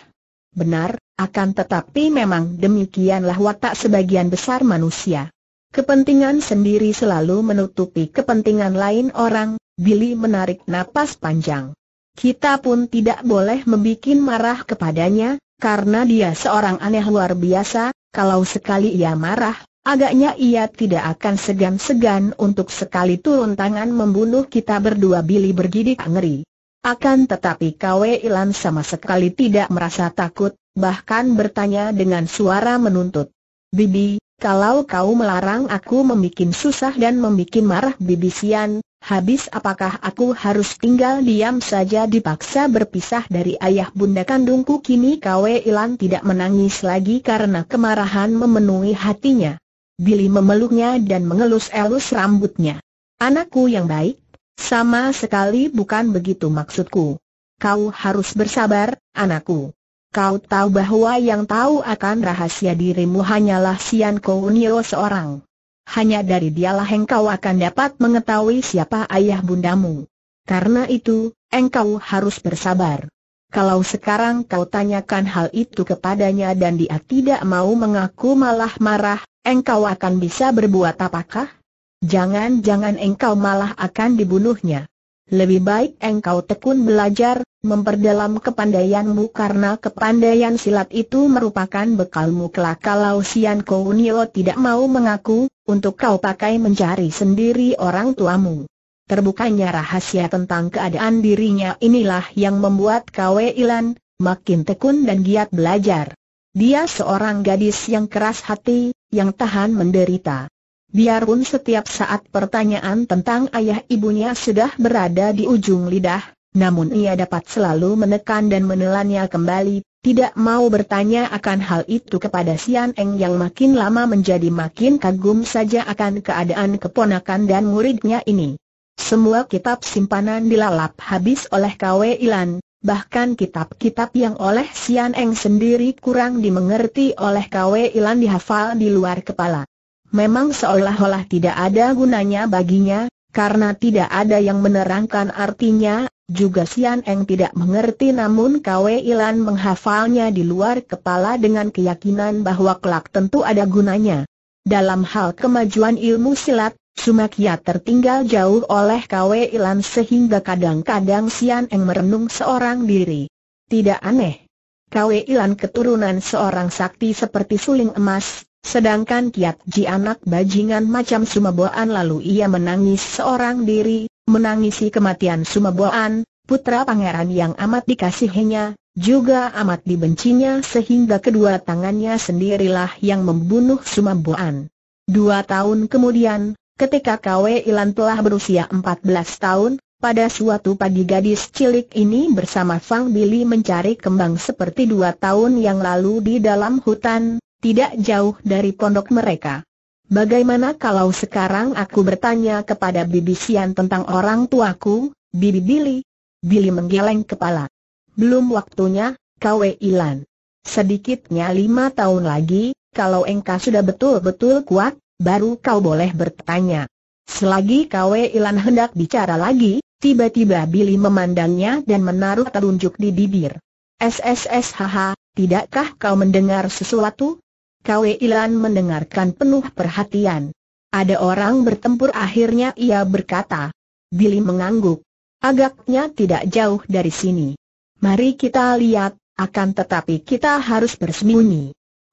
Benar, akan tetapi memang demikianlah watak sebagian besar manusia. Kepentingan sendiri selalu menutupi kepentingan lain orang, Billy menarik napas panjang. Kita pun tidak boleh membuat marah kepadanya, karena dia seorang aneh luar biasa, kalau sekali ia marah, Agaknya ia tidak akan segan-segan untuk sekali turun tangan membunuh kita berdua Billy bergidik ngeri. Akan tetapi Kwe Ilan sama sekali tidak merasa takut, bahkan bertanya dengan suara menuntut. Bibi, kalau kau melarang aku membuat susah dan membuat marah Bibi Sian, habis apakah aku harus tinggal diam saja dipaksa berpisah dari ayah bunda kandungku? Kini Kwe Ilan tidak menangis lagi karena kemarahan memenuhi hatinya. Billy memeluknya dan mengelus-elus rambutnya. Anakku yang baik, sama sekali bukan begitu maksudku. Kau harus bersabar, anakku. Kau tahu bahwa yang tahu akan rahasia dirimu hanyalah Sian Kounio seorang. Hanya dari dialah engkau akan dapat mengetahui siapa ayah bundamu. Karena itu, engkau harus bersabar. Kalau sekarang kau tanyakan hal itu kepadanya dan dia tidak mau mengaku malah marah, engkau akan bisa berbuat apakah? Jangan-jangan engkau malah akan dibunuhnya. Lebih baik engkau tekun belajar, memperdalam kepandaianmu karena kepandaian silat itu merupakan bekalmu kelak kalau Sian Kounio tidak mau mengaku, untuk kau pakai mencari sendiri orang tuamu. Terbukanya rahasia tentang keadaan dirinya inilah yang membuat Kwe Ilan makin tekun dan giat belajar. Dia seorang gadis yang keras hati, yang tahan menderita. Biarpun setiap saat pertanyaan tentang ayah ibunya sudah berada di ujung lidah, namun ia dapat selalu menekan dan menelannya kembali, tidak mau bertanya akan hal itu kepada Sian Eng yang makin lama menjadi makin kagum saja akan keadaan keponakan dan muridnya ini. Semua kitab simpanan dilalap habis oleh Kwe Ilan, bahkan kitab-kitab yang oleh Sian Eng sendiri kurang dimengerti oleh Kwe Ilan dihafal di luar kepala. Memang seolah-olah tidak ada gunanya baginya, karena tidak ada yang menerangkan artinya, juga Sian Eng tidak mengerti namun Kwe Ilan menghafalnya di luar kepala dengan keyakinan bahwa kelak tentu ada gunanya. Dalam hal kemajuan ilmu silat, ia ya tertinggal jauh oleh Kwe Ilan sehingga kadang-kadang Sian Eng merenung seorang diri. Tidak aneh. Kwe Ilan keturunan seorang sakti seperti suling emas, sedangkan Kiat Ji anak bajingan macam Sumaboan lalu ia menangis seorang diri, menangisi kematian Sumaboan, putra pangeran yang amat dikasihinya, juga amat dibencinya sehingga kedua tangannya sendirilah yang membunuh Sumaboan. Dua tahun kemudian, Ketika KW Ilan telah berusia 14 tahun, pada suatu pagi gadis cilik ini bersama Fang Billy mencari kembang seperti dua tahun yang lalu di dalam hutan, tidak jauh dari pondok mereka. Bagaimana kalau sekarang aku bertanya kepada Bibi Sian tentang orang tuaku, Bibi Billy? Billy menggeleng kepala. Belum waktunya, KW Ilan. Sedikitnya lima tahun lagi, kalau engkau sudah betul-betul kuat, baru kau boleh bertanya. Selagi Kwe Ilan hendak bicara lagi, tiba-tiba Billy memandangnya dan menaruh telunjuk di bibir. SSSHH, tidakkah kau mendengar sesuatu? Kwe Ilan mendengarkan penuh perhatian. Ada orang bertempur akhirnya ia berkata. Billy mengangguk. Agaknya tidak jauh dari sini. Mari kita lihat, akan tetapi kita harus bersembunyi.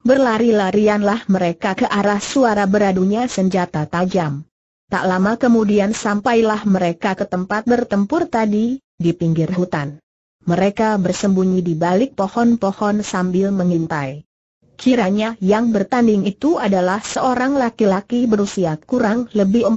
Berlari-larianlah mereka ke arah suara beradunya senjata tajam. Tak lama kemudian sampailah mereka ke tempat bertempur tadi, di pinggir hutan. Mereka bersembunyi di balik pohon-pohon sambil mengintai. Kiranya yang bertanding itu adalah seorang laki-laki berusia kurang lebih 40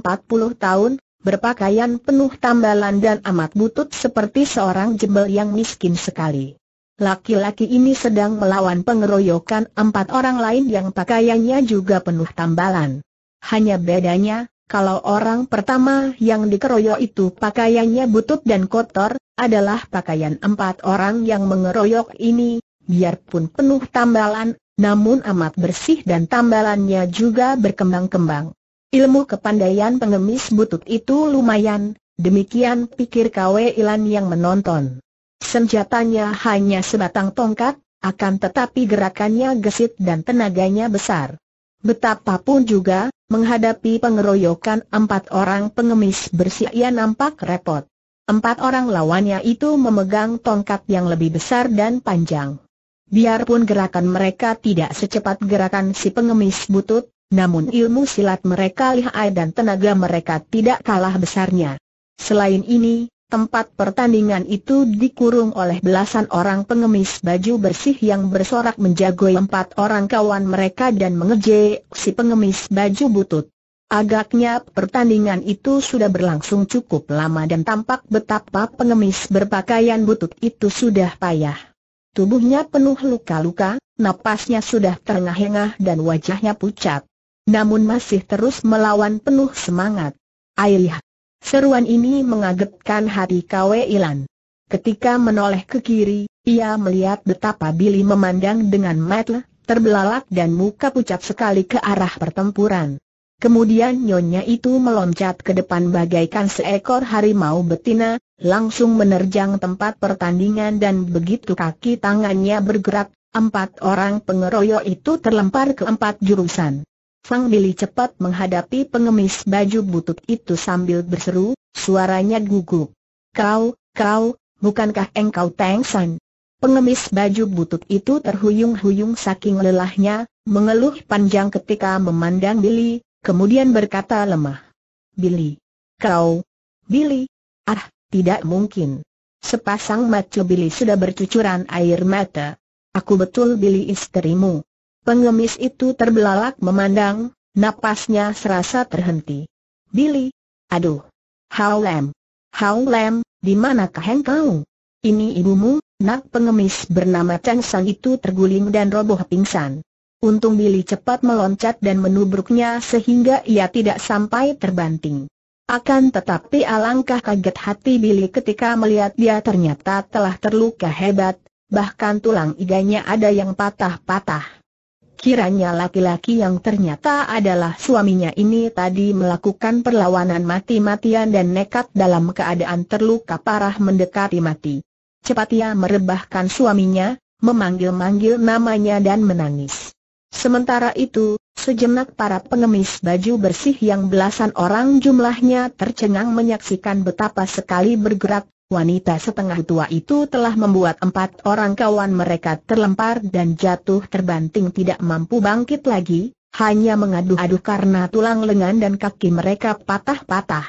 tahun, berpakaian penuh tambalan dan amat butut seperti seorang jebel yang miskin sekali. Laki-laki ini sedang melawan pengeroyokan empat orang lain yang pakaiannya juga penuh tambalan. Hanya bedanya, kalau orang pertama yang dikeroyok itu pakaiannya butut dan kotor, adalah pakaian empat orang yang mengeroyok ini, biarpun penuh tambalan, namun amat bersih dan tambalannya juga berkembang-kembang. Ilmu kepandaian pengemis butut itu lumayan, demikian pikir Kwe Ilan yang menonton. Senjatanya hanya sebatang tongkat, akan tetapi gerakannya gesit dan tenaganya besar. Betapapun juga, menghadapi pengeroyokan empat orang pengemis bersih ia nampak repot. Empat orang lawannya itu memegang tongkat yang lebih besar dan panjang. Biarpun gerakan mereka tidak secepat gerakan si pengemis butut, namun ilmu silat mereka lihai dan tenaga mereka tidak kalah besarnya. Selain ini, Tempat pertandingan itu dikurung oleh belasan orang pengemis baju bersih yang bersorak menjagoi empat orang kawan mereka dan mengejek si pengemis baju butut. Agaknya pertandingan itu sudah berlangsung cukup lama dan tampak betapa pengemis berpakaian butut itu sudah payah. Tubuhnya penuh luka-luka, napasnya sudah terengah-engah dan wajahnya pucat. Namun masih terus melawan penuh semangat. Aiyah, Seruan ini mengagetkan hati Kwe Ilan. Ketika menoleh ke kiri, ia melihat betapa Billy memandang dengan mata terbelalak dan muka pucat sekali ke arah pertempuran. Kemudian nyonya itu meloncat ke depan bagaikan seekor harimau betina, langsung menerjang tempat pertandingan dan begitu kaki tangannya bergerak, empat orang pengeroyok itu terlempar ke empat jurusan. Fang Bili cepat menghadapi pengemis baju butut itu sambil berseru, suaranya gugup. Kau, kau, bukankah engkau Teng San? Pengemis baju butut itu terhuyung-huyung saking lelahnya, mengeluh panjang ketika memandang Billy, kemudian berkata lemah. Billy, kau, Billy, ah, tidak mungkin. Sepasang mata Billy sudah bercucuran air mata. Aku betul Billy istrimu. Pengemis itu terbelalak memandang, napasnya serasa terhenti. Billy, aduh, howlem, howlem, di manakah engkau? Ini ibumu, nak pengemis bernama Cheng Sang itu terguling dan roboh pingsan. Untung Billy cepat meloncat dan menubruknya sehingga ia tidak sampai terbanting. Akan tetapi alangkah kaget hati Billy ketika melihat dia ternyata telah terluka hebat, bahkan tulang iganya ada yang patah-patah. Kiranya laki-laki yang ternyata adalah suaminya ini tadi melakukan perlawanan mati-matian dan nekat dalam keadaan terluka parah mendekati mati. Cepat ia merebahkan suaminya, memanggil-manggil namanya dan menangis. Sementara itu, sejenak para pengemis baju bersih yang belasan orang jumlahnya tercengang menyaksikan betapa sekali bergerak Wanita setengah tua itu telah membuat empat orang kawan mereka terlempar dan jatuh terbanting tidak mampu bangkit lagi, hanya mengadu-adu karena tulang lengan dan kaki mereka patah-patah.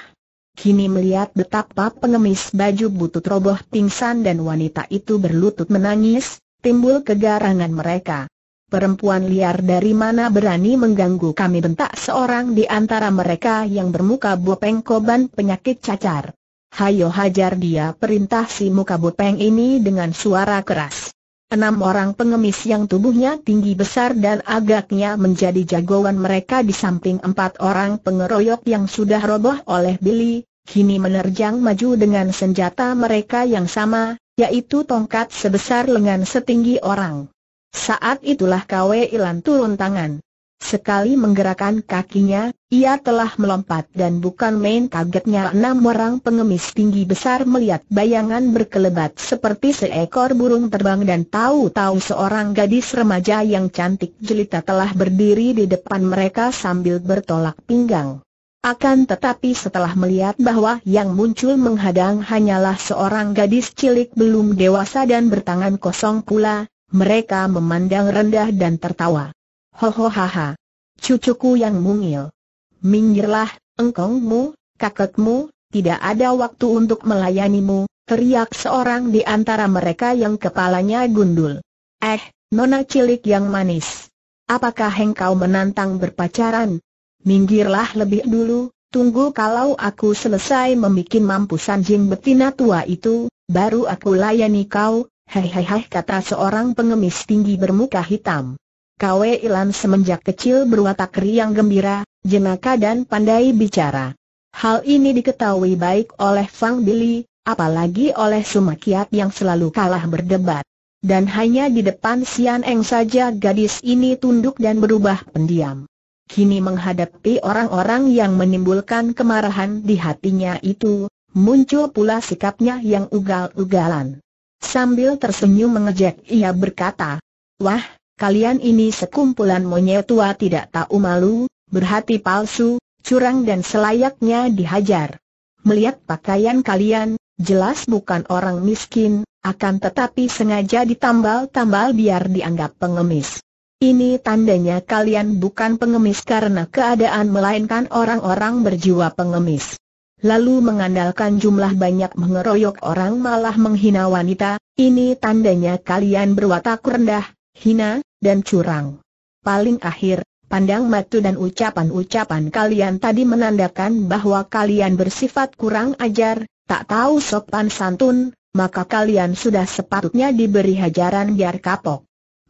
Kini melihat betapa pengemis baju butut roboh pingsan dan wanita itu berlutut menangis, timbul kegarangan mereka. Perempuan liar dari mana berani mengganggu kami bentak seorang di antara mereka yang bermuka buah pengkoban penyakit cacar. Hayo hajar dia perintah si muka bopeng ini dengan suara keras. Enam orang pengemis yang tubuhnya tinggi besar dan agaknya menjadi jagoan mereka di samping empat orang pengeroyok yang sudah roboh oleh Billy, kini menerjang maju dengan senjata mereka yang sama, yaitu tongkat sebesar lengan setinggi orang. Saat itulah Kwe Ilan turun tangan. Sekali menggerakkan kakinya, ia telah melompat dan bukan main kagetnya enam orang pengemis tinggi besar melihat bayangan berkelebat seperti seekor burung terbang dan tahu-tahu seorang gadis remaja yang cantik jelita telah berdiri di depan mereka sambil bertolak pinggang. Akan tetapi setelah melihat bahwa yang muncul menghadang hanyalah seorang gadis cilik belum dewasa dan bertangan kosong pula, mereka memandang rendah dan tertawa. Hohohaha. Cucuku yang mungil. Minggirlah, engkongmu, kakekmu, tidak ada waktu untuk melayanimu, teriak seorang di antara mereka yang kepalanya gundul. Eh, nona cilik yang manis. Apakah engkau menantang berpacaran? Minggirlah lebih dulu, tunggu kalau aku selesai membuat mampusan jing betina tua itu, baru aku layani kau, Hei hei hei, kata seorang pengemis tinggi bermuka hitam. Kwe Ilan semenjak kecil berwatak riang gembira, jenaka dan pandai bicara. Hal ini diketahui baik oleh Fang Bili, apalagi oleh Sumakiat yang selalu kalah berdebat. Dan hanya di depan Sian Eng saja gadis ini tunduk dan berubah pendiam. Kini menghadapi orang-orang yang menimbulkan kemarahan di hatinya itu, muncul pula sikapnya yang ugal-ugalan. Sambil tersenyum mengejek ia berkata, Wah, Kalian ini sekumpulan monyet tua tidak tahu malu, berhati palsu, curang dan selayaknya dihajar. Melihat pakaian kalian, jelas bukan orang miskin, akan tetapi sengaja ditambal-tambal biar dianggap pengemis. Ini tandanya kalian bukan pengemis karena keadaan melainkan orang-orang berjiwa pengemis. Lalu mengandalkan jumlah banyak mengeroyok orang malah menghina wanita, ini tandanya kalian berwatak rendah, hina, dan curang. Paling akhir, pandang matu dan ucapan-ucapan kalian tadi menandakan bahwa kalian bersifat kurang ajar, tak tahu sopan santun, maka kalian sudah sepatutnya diberi hajaran biar kapok.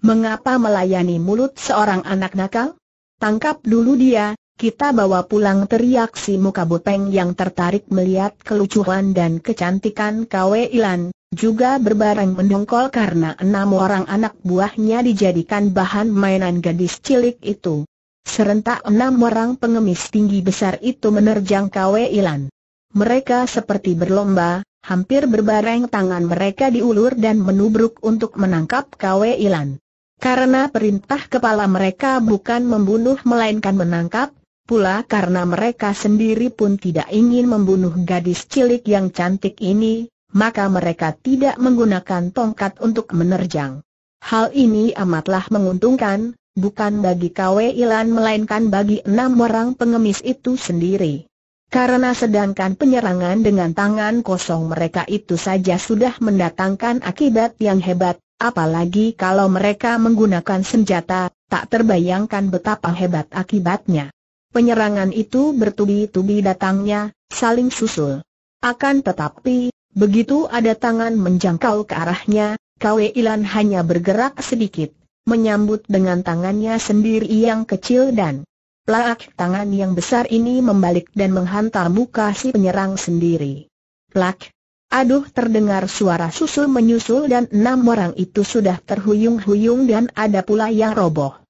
Mengapa melayani mulut seorang anak nakal? Tangkap dulu dia, kita bawa pulang teriak si muka bopeng yang tertarik melihat kelucuan dan kecantikan Kwe Ilan, juga berbareng mendongkol karena enam orang anak buahnya dijadikan bahan mainan gadis cilik itu. Serentak enam orang pengemis tinggi besar itu menerjang Kwe Ilan. Mereka seperti berlomba, hampir berbareng tangan mereka diulur dan menubruk untuk menangkap Kwe Ilan. Karena perintah kepala mereka bukan membunuh melainkan menangkap, pula karena mereka sendiri pun tidak ingin membunuh gadis cilik yang cantik ini, maka mereka tidak menggunakan tongkat untuk menerjang. Hal ini amatlah menguntungkan, bukan bagi Kweilan Ilan melainkan bagi enam orang pengemis itu sendiri. Karena sedangkan penyerangan dengan tangan kosong mereka itu saja sudah mendatangkan akibat yang hebat, apalagi kalau mereka menggunakan senjata, tak terbayangkan betapa hebat akibatnya. Penyerangan itu bertubi-tubi datangnya, saling susul. Akan tetapi, begitu ada tangan menjangkau ke arahnya, Kwe Ilan hanya bergerak sedikit, menyambut dengan tangannya sendiri yang kecil dan plak tangan yang besar ini membalik dan menghantar muka si penyerang sendiri. Plak! Aduh terdengar suara susul menyusul dan enam orang itu sudah terhuyung-huyung dan ada pula yang roboh.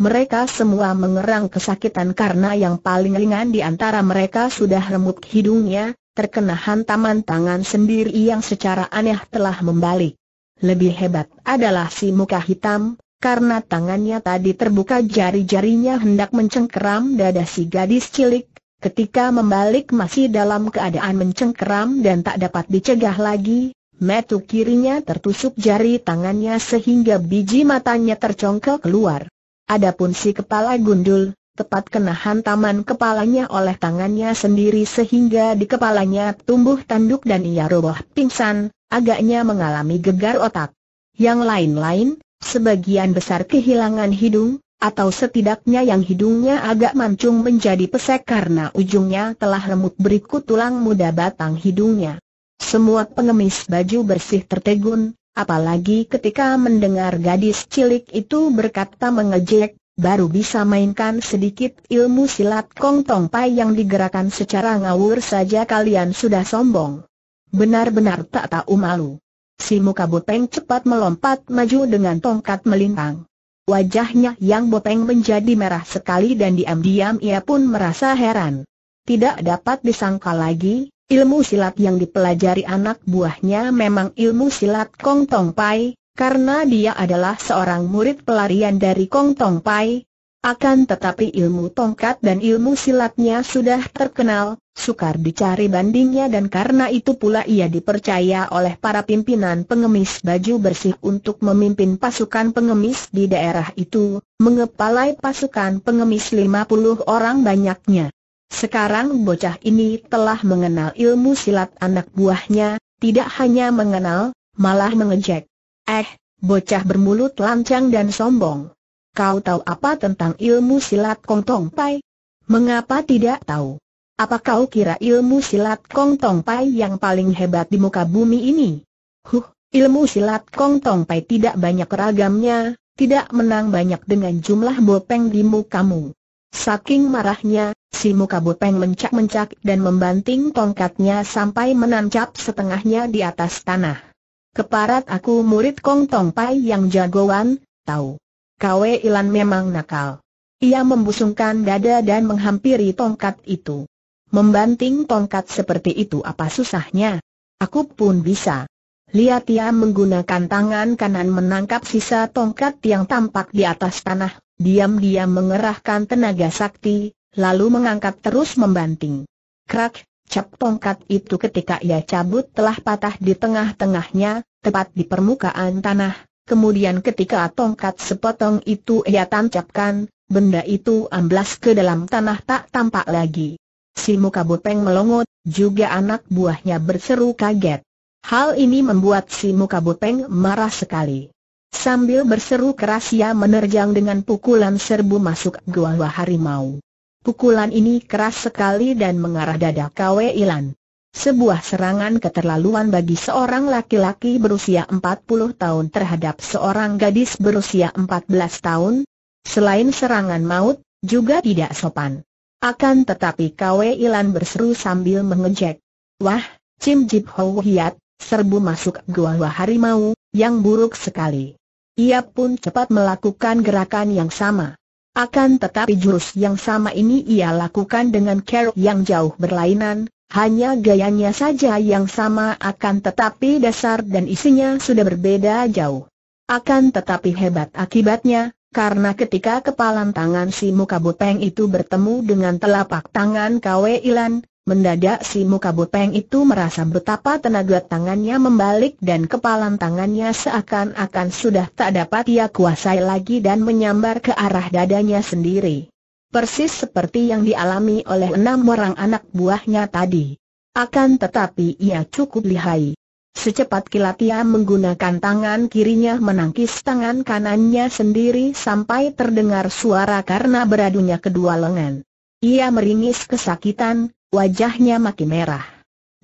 Mereka semua mengerang kesakitan karena yang paling ringan di antara mereka sudah remuk hidungnya, terkena hantaman tangan sendiri yang secara aneh telah membalik. Lebih hebat adalah si muka hitam, karena tangannya tadi terbuka jari-jarinya hendak mencengkeram dada si gadis cilik, ketika membalik masih dalam keadaan mencengkeram dan tak dapat dicegah lagi, metu kirinya tertusuk jari tangannya sehingga biji matanya tercongkel keluar. Adapun si kepala gundul, tepat kena hantaman kepalanya oleh tangannya sendiri sehingga di kepalanya tumbuh tanduk dan ia roboh pingsan, agaknya mengalami gegar otak. Yang lain-lain, sebagian besar kehilangan hidung, atau setidaknya yang hidungnya agak mancung menjadi pesek karena ujungnya telah remuk berikut tulang muda batang hidungnya. Semua pengemis baju bersih tertegun, Apalagi ketika mendengar gadis cilik itu berkata mengejek, baru bisa mainkan sedikit ilmu silat Kong Tong Pai yang digerakkan secara ngawur saja kalian sudah sombong. Benar-benar tak tahu malu. Si muka boteng cepat melompat maju dengan tongkat melintang. Wajahnya yang boteng menjadi merah sekali dan diam-diam ia pun merasa heran. Tidak dapat disangka lagi, Ilmu silat yang dipelajari anak buahnya memang ilmu silat Kong Tong Pai, karena dia adalah seorang murid pelarian dari Kong Tong Pai. Akan tetapi ilmu tongkat dan ilmu silatnya sudah terkenal, sukar dicari bandingnya dan karena itu pula ia dipercaya oleh para pimpinan pengemis baju bersih untuk memimpin pasukan pengemis di daerah itu, mengepalai pasukan pengemis 50 orang banyaknya. Sekarang bocah ini telah mengenal ilmu silat anak buahnya, tidak hanya mengenal, malah mengejek. Eh, bocah bermulut lancang dan sombong. Kau tahu apa tentang ilmu silat Kong Tong Pai? Mengapa tidak tahu? Apa kau kira ilmu silat Kong Tong Pai yang paling hebat di muka bumi ini? Huh, ilmu silat Kong Tong Pai tidak banyak ragamnya, tidak menang banyak dengan jumlah bopeng di mukamu. Saking marahnya, Si muka bopeng mencak-mencak dan membanting tongkatnya sampai menancap setengahnya di atas tanah. Keparat aku murid Kong Tong Pai yang jagoan, tahu. Kwe Ilan memang nakal. Ia membusungkan dada dan menghampiri tongkat itu. Membanting tongkat seperti itu apa susahnya? Aku pun bisa. Lihat ia menggunakan tangan kanan menangkap sisa tongkat yang tampak di atas tanah, diam-diam mengerahkan tenaga sakti, lalu mengangkat terus membanting. Krak, cap tongkat itu ketika ia cabut telah patah di tengah-tengahnya, tepat di permukaan tanah. Kemudian ketika tongkat sepotong itu ia tancapkan, benda itu amblas ke dalam tanah tak tampak lagi. Si muka bopeng melongot, juga anak buahnya berseru kaget. Hal ini membuat si muka bopeng marah sekali. Sambil berseru keras ia menerjang dengan pukulan serbu masuk gua harimau. Pukulan ini keras sekali dan mengarah dada Kwe Ilan. Sebuah serangan keterlaluan bagi seorang laki-laki berusia 40 tahun terhadap seorang gadis berusia 14 tahun. Selain serangan maut, juga tidak sopan. Akan tetapi Kwe Ilan berseru sambil mengejek. Wah, Cim Jip Hou Hiat, serbu masuk gua harimau, yang buruk sekali. Ia pun cepat melakukan gerakan yang sama. Akan tetapi jurus yang sama ini ia lakukan dengan kerok yang jauh berlainan, hanya gayanya saja yang sama akan tetapi dasar dan isinya sudah berbeda jauh. Akan tetapi hebat akibatnya, karena ketika kepalan tangan si muka bopeng itu bertemu dengan telapak tangan kawe Ilan, Mendadak si muka bopeng itu merasa betapa tenaga tangannya membalik dan kepalan tangannya seakan-akan sudah tak dapat ia kuasai lagi dan menyambar ke arah dadanya sendiri. Persis seperti yang dialami oleh enam orang anak buahnya tadi. Akan tetapi ia cukup lihai. Secepat kilat ia menggunakan tangan kirinya menangkis tangan kanannya sendiri sampai terdengar suara karena beradunya kedua lengan. Ia meringis kesakitan, Wajahnya makin merah.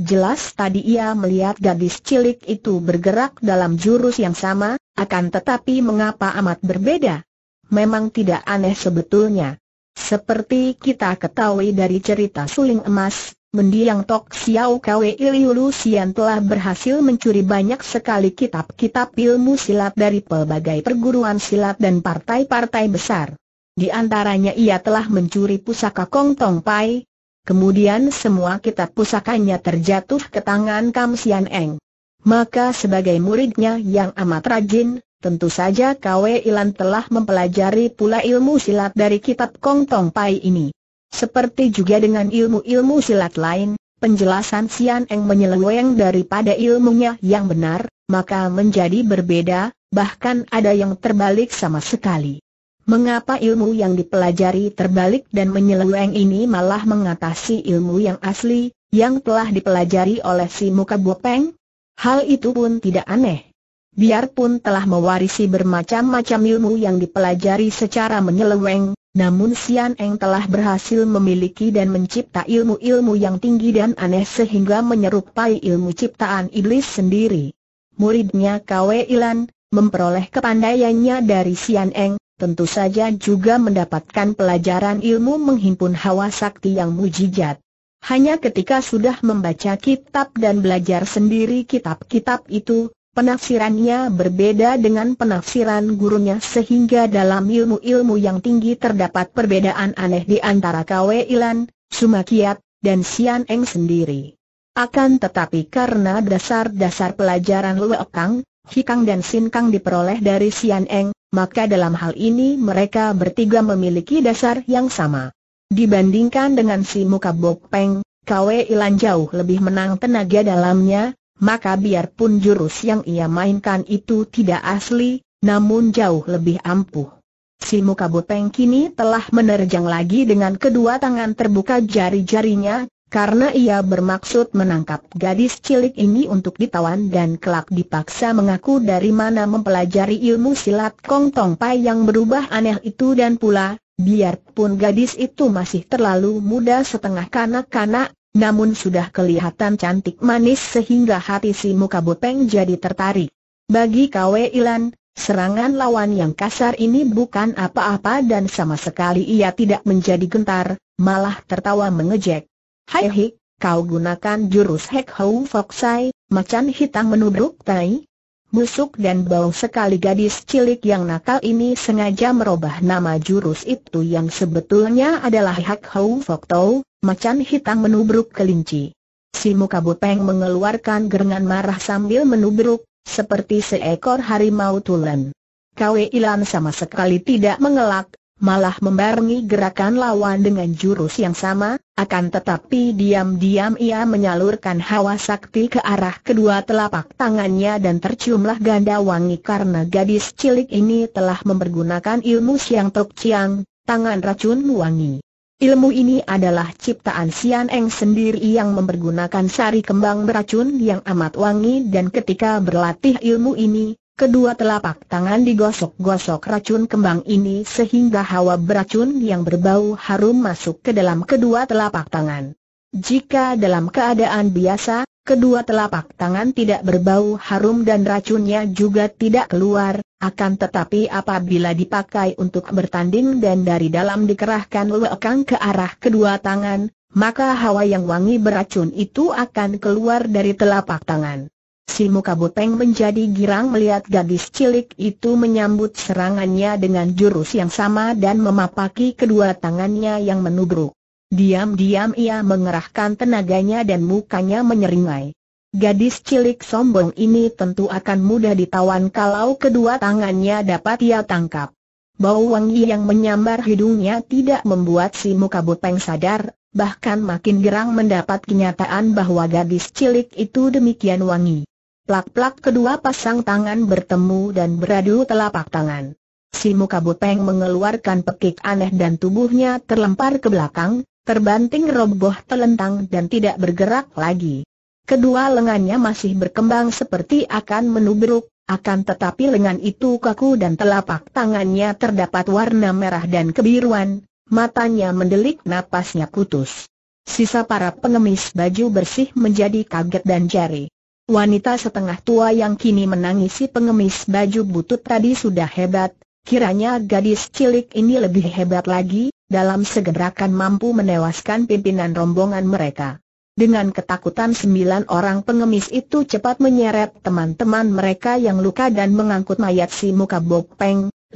Jelas tadi ia melihat gadis cilik itu bergerak dalam jurus yang sama, akan tetapi mengapa amat berbeda? Memang tidak aneh sebetulnya. Seperti kita ketahui dari cerita suling emas, mendiang Tok Xiao Kwe Iliulu Sian telah berhasil mencuri banyak sekali kitab-kitab ilmu silat dari pelbagai perguruan silat dan partai-partai besar. Di antaranya ia telah mencuri pusaka Kong Tong Pai, Kemudian semua kitab pusakanya terjatuh ke tangan Kam Sian Eng. Maka sebagai muridnya yang amat rajin, tentu saja Kwe Ilan telah mempelajari pula ilmu silat dari kitab Kong Tong Pai ini. Seperti juga dengan ilmu-ilmu silat lain, penjelasan Sian Eng menyeleweng daripada ilmunya yang benar, maka menjadi berbeda, bahkan ada yang terbalik sama sekali. Mengapa ilmu yang dipelajari terbalik dan menyeleweng ini malah mengatasi ilmu yang asli, yang telah dipelajari oleh si muka bopeng? Hal itu pun tidak aneh. Biarpun telah mewarisi bermacam-macam ilmu yang dipelajari secara menyeleweng, namun Sian Eng telah berhasil memiliki dan mencipta ilmu-ilmu yang tinggi dan aneh sehingga menyerupai ilmu ciptaan iblis sendiri. Muridnya Kwe Ilan, memperoleh kepandaiannya dari Sian Eng, tentu saja juga mendapatkan pelajaran ilmu menghimpun hawa sakti yang mujijat. Hanya ketika sudah membaca kitab dan belajar sendiri kitab-kitab itu, penafsirannya berbeda dengan penafsiran gurunya sehingga dalam ilmu-ilmu yang tinggi terdapat perbedaan aneh di antara Kwe Ilan, Sumakiat, dan Sian Eng sendiri. Akan tetapi karena dasar-dasar pelajaran Luekang, Hikang dan Sinkang diperoleh dari Sian Eng, maka dalam hal ini mereka bertiga memiliki dasar yang sama. Dibandingkan dengan si muka Bok Peng, Kwe Ilan jauh lebih menang tenaga dalamnya, maka biarpun jurus yang ia mainkan itu tidak asli, namun jauh lebih ampuh. Si muka Bopeng kini telah menerjang lagi dengan kedua tangan terbuka jari-jarinya, karena ia bermaksud menangkap gadis cilik ini untuk ditawan dan kelak dipaksa mengaku dari mana mempelajari ilmu silat Kong Tong Pai yang berubah aneh itu dan pula, biarpun gadis itu masih terlalu muda setengah kanak-kanak, namun sudah kelihatan cantik manis sehingga hati si muka bopeng jadi tertarik. Bagi Kwe Ilan, serangan lawan yang kasar ini bukan apa-apa dan sama sekali ia tidak menjadi gentar, malah tertawa mengejek. Hai hei, kau gunakan jurus Hek Hou Fok Sai, macan hitam menubruk tai. Busuk dan bau sekali gadis cilik yang nakal ini sengaja merubah nama jurus itu yang sebetulnya adalah Hek Hou Fok Tau, macan hitam menubruk kelinci. Si muka bopeng mengeluarkan gerengan marah sambil menubruk, seperti seekor harimau tulen. Kwe Ilan sama sekali tidak mengelak, malah membarengi gerakan lawan dengan jurus yang sama, akan tetapi diam-diam ia menyalurkan hawa sakti ke arah kedua telapak tangannya dan terciumlah ganda wangi karena gadis cilik ini telah mempergunakan ilmu siang tok ciang, tangan racun wangi. Ilmu ini adalah ciptaan Sian Eng sendiri yang mempergunakan sari kembang beracun yang amat wangi dan ketika berlatih ilmu ini, Kedua telapak tangan digosok-gosok racun kembang ini sehingga hawa beracun yang berbau harum masuk ke dalam kedua telapak tangan. Jika dalam keadaan biasa, kedua telapak tangan tidak berbau harum dan racunnya juga tidak keluar, akan tetapi apabila dipakai untuk bertanding dan dari dalam dikerahkan lekang ke arah kedua tangan, maka hawa yang wangi beracun itu akan keluar dari telapak tangan. Si muka bopeng menjadi girang melihat gadis cilik itu menyambut serangannya dengan jurus yang sama dan memapaki kedua tangannya yang menubruk. Diam-diam ia mengerahkan tenaganya dan mukanya menyeringai. Gadis cilik sombong ini tentu akan mudah ditawan kalau kedua tangannya dapat ia tangkap. Bau wangi yang menyambar hidungnya tidak membuat si muka bopeng sadar, bahkan makin gerang mendapat kenyataan bahwa gadis cilik itu demikian wangi. Plak-plak kedua pasang tangan bertemu dan beradu telapak tangan. Si muka bopeng mengeluarkan pekik aneh dan tubuhnya terlempar ke belakang, terbanting roboh telentang dan tidak bergerak lagi. Kedua lengannya masih berkembang seperti akan menubruk, akan tetapi lengan itu kaku dan telapak tangannya terdapat warna merah dan kebiruan, matanya mendelik napasnya putus. Sisa para pengemis baju bersih menjadi kaget dan jari. Wanita setengah tua yang kini menangisi pengemis baju butut tadi sudah hebat, kiranya gadis cilik ini lebih hebat lagi, dalam segerakan mampu menewaskan pimpinan rombongan mereka. Dengan ketakutan sembilan orang pengemis itu cepat menyeret teman-teman mereka yang luka dan mengangkut mayat si muka Bok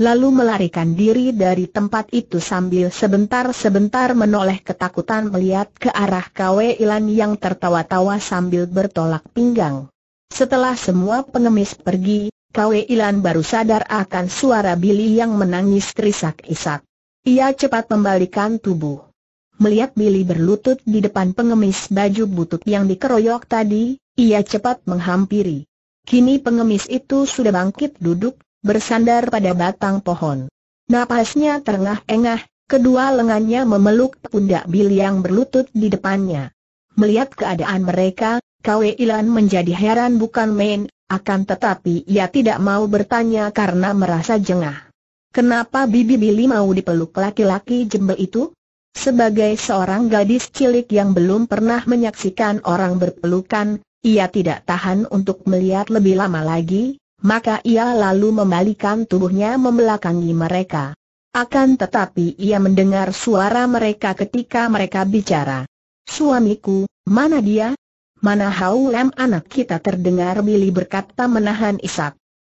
lalu melarikan diri dari tempat itu sambil sebentar-sebentar menoleh ketakutan melihat ke arah Kwe Ilan yang tertawa-tawa sambil bertolak pinggang. Setelah semua pengemis pergi, Kwe Ilan baru sadar akan suara Billy yang menangis terisak-isak. Ia cepat membalikan tubuh. Melihat Billy berlutut di depan pengemis baju butut yang dikeroyok tadi, ia cepat menghampiri. Kini pengemis itu sudah bangkit duduk, bersandar pada batang pohon. Napasnya terengah-engah, kedua lengannya memeluk pundak Billy yang berlutut di depannya. Melihat keadaan mereka, Kwe Ilan menjadi heran bukan main, akan tetapi ia tidak mau bertanya karena merasa jengah. Kenapa Bibi Billy mau dipeluk laki-laki jembel itu? Sebagai seorang gadis cilik yang belum pernah menyaksikan orang berpelukan, ia tidak tahan untuk melihat lebih lama lagi, maka ia lalu membalikan tubuhnya membelakangi mereka. Akan tetapi ia mendengar suara mereka ketika mereka bicara. Suamiku, mana dia? Mana Haulem anak kita terdengar Billy berkata menahan isak.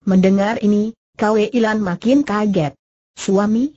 Mendengar ini, Kwe Ilan makin kaget. Suami?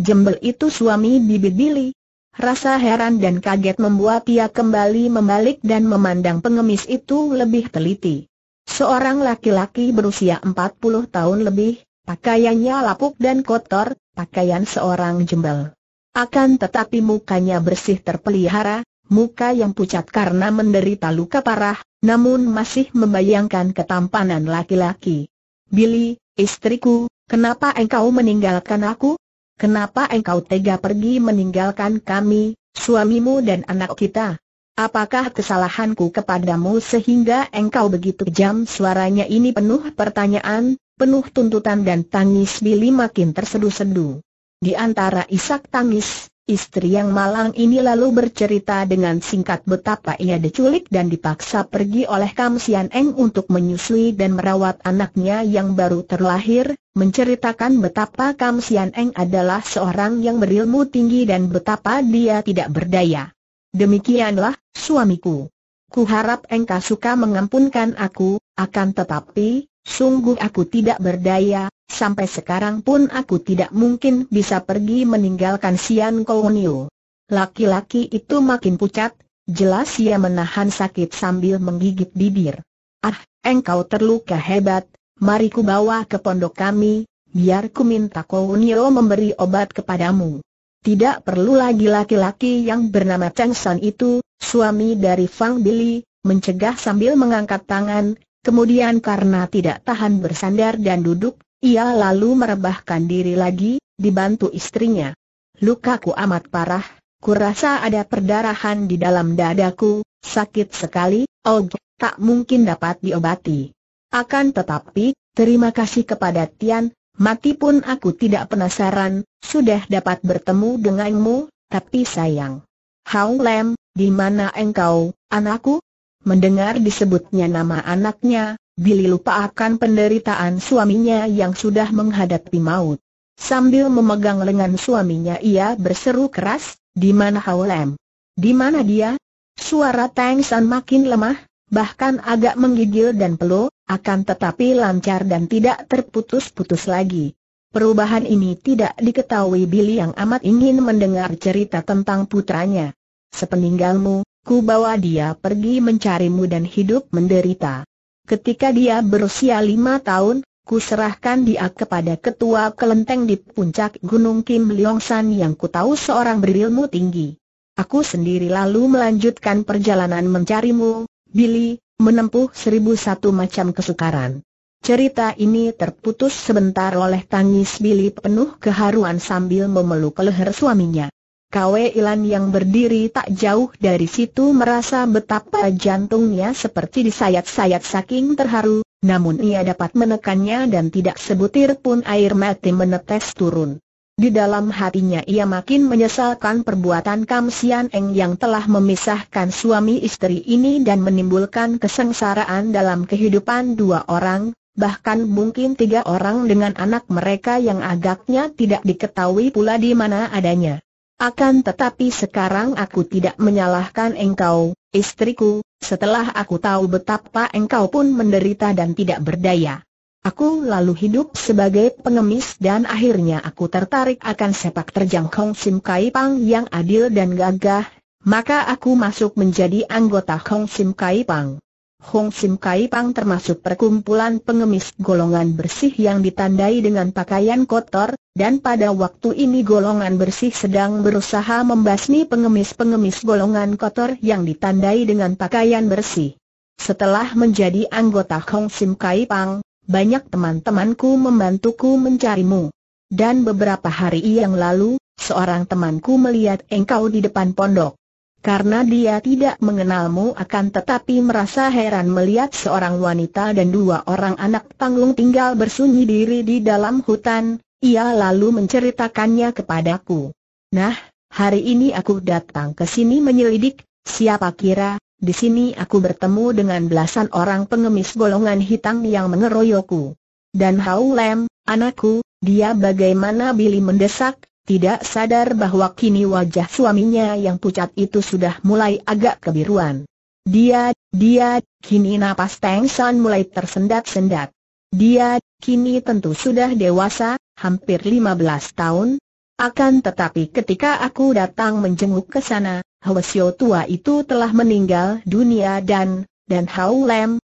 Jembel itu suami bibit Billy. Rasa heran dan kaget membuat ia kembali membalik dan memandang pengemis itu lebih teliti. Seorang laki-laki berusia 40 tahun lebih, pakaiannya lapuk dan kotor, pakaian seorang jembel. Akan tetapi mukanya bersih terpelihara, muka yang pucat karena menderita luka parah, namun masih membayangkan ketampanan laki-laki. Billy, istriku, kenapa engkau meninggalkan aku? Kenapa engkau tega pergi meninggalkan kami, suamimu dan anak kita? Apakah kesalahanku kepadamu sehingga engkau begitu jam? suaranya ini penuh pertanyaan, penuh tuntutan dan tangis Billy makin tersedu-sedu. Di antara isak tangis, istri yang malang ini lalu bercerita dengan singkat betapa ia diculik dan dipaksa pergi oleh Kam Sian Eng untuk menyusui dan merawat anaknya yang baru terlahir, menceritakan betapa Kam Sian Eng adalah seorang yang berilmu tinggi dan betapa dia tidak berdaya. Demikianlah, suamiku. ku harap engkau suka mengampunkan aku, akan tetapi, sungguh aku tidak berdaya, sampai sekarang pun aku tidak mungkin bisa pergi meninggalkan Sian Kounio. Laki-laki itu makin pucat, jelas ia menahan sakit sambil menggigit bibir. Ah, engkau terluka hebat, mari ku bawa ke pondok kami, biar ku minta Kounio memberi obat kepadamu. Tidak perlu lagi laki-laki yang bernama Cheng San itu, suami dari Fang Billy, mencegah sambil mengangkat tangan, kemudian karena tidak tahan bersandar dan duduk, ia lalu merebahkan diri lagi, dibantu istrinya. Lukaku amat parah, kurasa ada perdarahan di dalam dadaku, sakit sekali, oh tak mungkin dapat diobati. Akan tetapi, terima kasih kepada Tian, Mati pun aku tidak penasaran, sudah dapat bertemu denganmu, tapi sayang. Hao Lem, di mana engkau, anakku? Mendengar disebutnya nama anaknya, Billy lupa akan penderitaan suaminya yang sudah menghadapi maut. Sambil memegang lengan suaminya ia berseru keras, di mana Hao Lem? Di mana dia? Suara Tang San makin lemah, bahkan agak menggigil dan peluh, akan tetapi lancar dan tidak terputus-putus lagi. Perubahan ini tidak diketahui Billy yang amat ingin mendengar cerita tentang putranya. Sepeninggalmu, ku bawa dia pergi mencarimu dan hidup menderita. Ketika dia berusia lima tahun, ku serahkan dia kepada ketua kelenteng di puncak Gunung Kim Leong San yang ku tahu seorang berilmu tinggi. Aku sendiri lalu melanjutkan perjalanan mencarimu, Billy, menempuh seribu satu macam kesukaran. Cerita ini terputus sebentar oleh tangis Billy penuh keharuan sambil memeluk leher suaminya. Kwe Ilan yang berdiri tak jauh dari situ merasa betapa jantungnya seperti disayat-sayat saking terharu, namun ia dapat menekannya dan tidak sebutir pun air mati menetes turun. Di dalam hatinya ia makin menyesalkan perbuatan Kam Sian Eng yang telah memisahkan suami istri ini dan menimbulkan kesengsaraan dalam kehidupan dua orang, bahkan mungkin tiga orang dengan anak mereka yang agaknya tidak diketahui pula di mana adanya. Akan tetapi sekarang aku tidak menyalahkan engkau, istriku, setelah aku tahu betapa engkau pun menderita dan tidak berdaya. Aku lalu hidup sebagai pengemis dan akhirnya aku tertarik akan sepak terjang Hong Sim Kai Pang yang adil dan gagah, maka aku masuk menjadi anggota Hong Sim Kai Pang. Hong Sim Kai Pang termasuk perkumpulan pengemis golongan bersih yang ditandai dengan pakaian kotor, dan pada waktu ini golongan bersih sedang berusaha membasmi pengemis-pengemis golongan kotor yang ditandai dengan pakaian bersih. Setelah menjadi anggota Hong Sim Kai Pang, banyak teman-temanku membantuku mencarimu. Dan beberapa hari yang lalu, seorang temanku melihat engkau di depan pondok. Karena dia tidak mengenalmu akan tetapi merasa heran melihat seorang wanita dan dua orang anak tanggung tinggal bersunyi diri di dalam hutan, ia lalu menceritakannya kepadaku. Nah, hari ini aku datang ke sini menyelidik, siapa kira, di sini aku bertemu dengan belasan orang pengemis golongan hitam yang mengeroyokku. Dan Hau Lem, anakku, dia bagaimana Billy mendesak, tidak sadar bahwa kini wajah suaminya yang pucat itu sudah mulai agak kebiruan. Dia, dia, kini napas Teng San mulai tersendat-sendat. Dia, kini tentu sudah dewasa, hampir 15 tahun. Akan tetapi ketika aku datang menjenguk ke sana, Hwasyo tua itu telah meninggal dunia dan, dan Hau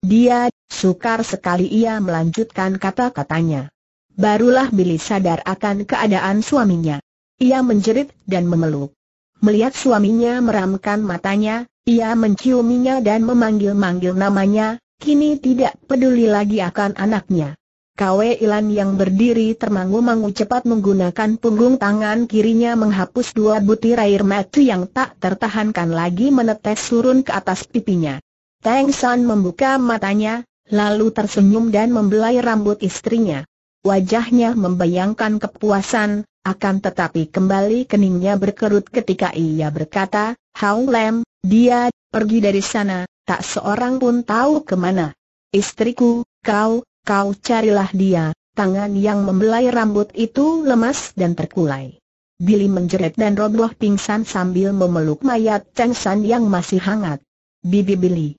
dia, sukar sekali ia melanjutkan kata-katanya. Barulah Billy sadar akan keadaan suaminya. Ia menjerit dan memeluk. Melihat suaminya meramkan matanya, ia menciuminya dan memanggil-manggil namanya, kini tidak peduli lagi akan anaknya. Kwe Ilan yang berdiri termangu-mangu cepat menggunakan punggung tangan kirinya menghapus dua butir air mata yang tak tertahankan lagi menetes turun ke atas pipinya. Teng San membuka matanya, lalu tersenyum dan membelai rambut istrinya. Wajahnya membayangkan kepuasan, akan tetapi kembali keningnya berkerut ketika ia berkata, Hao Lam, dia, pergi dari sana, tak seorang pun tahu kemana. Istriku, kau, Kau carilah dia, tangan yang membelai rambut itu lemas dan terkulai. Billy menjerit dan roboh pingsan sambil memeluk mayat Cheng San yang masih hangat. Bibi Billy.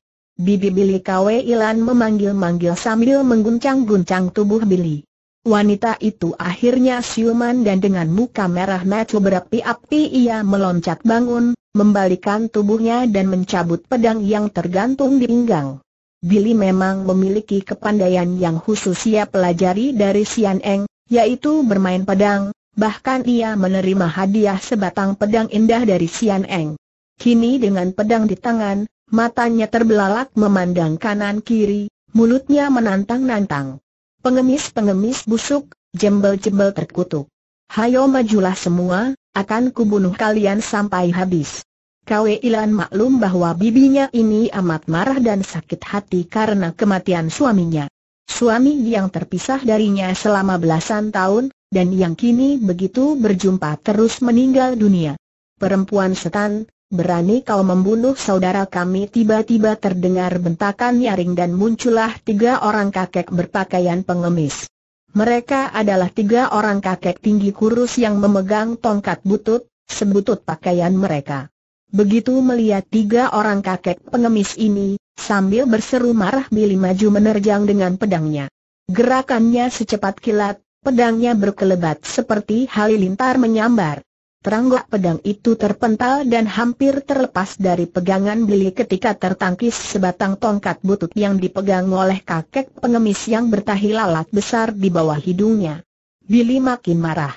Bibi Billy Kwe Ilan memanggil-manggil sambil mengguncang-guncang tubuh Billy. Wanita itu akhirnya siuman dan dengan muka merah mata berapi-api ia meloncat bangun, membalikan tubuhnya dan mencabut pedang yang tergantung di pinggang. Billy memang memiliki kepandaian yang khusus ia pelajari dari Sian Eng, yaitu bermain pedang, bahkan ia menerima hadiah sebatang pedang indah dari Sian Eng. Kini dengan pedang di tangan, matanya terbelalak memandang kanan kiri, mulutnya menantang-nantang. Pengemis-pengemis busuk, jembel-jembel terkutuk. Hayo majulah semua, akan kubunuh kalian sampai habis. Kwe Ilan maklum bahwa bibinya ini amat marah dan sakit hati karena kematian suaminya. Suami yang terpisah darinya selama belasan tahun, dan yang kini begitu berjumpa terus meninggal dunia. Perempuan setan, berani kau membunuh saudara kami tiba-tiba terdengar bentakan nyaring dan muncullah tiga orang kakek berpakaian pengemis. Mereka adalah tiga orang kakek tinggi kurus yang memegang tongkat butut, sebutut pakaian mereka. Begitu melihat tiga orang kakek pengemis ini, sambil berseru marah Billy maju menerjang dengan pedangnya. Gerakannya secepat kilat, pedangnya berkelebat seperti halilintar menyambar. Teranggok pedang itu terpental dan hampir terlepas dari pegangan Billy ketika tertangkis sebatang tongkat butut yang dipegang oleh kakek pengemis yang bertahi lalat besar di bawah hidungnya. Billy makin marah.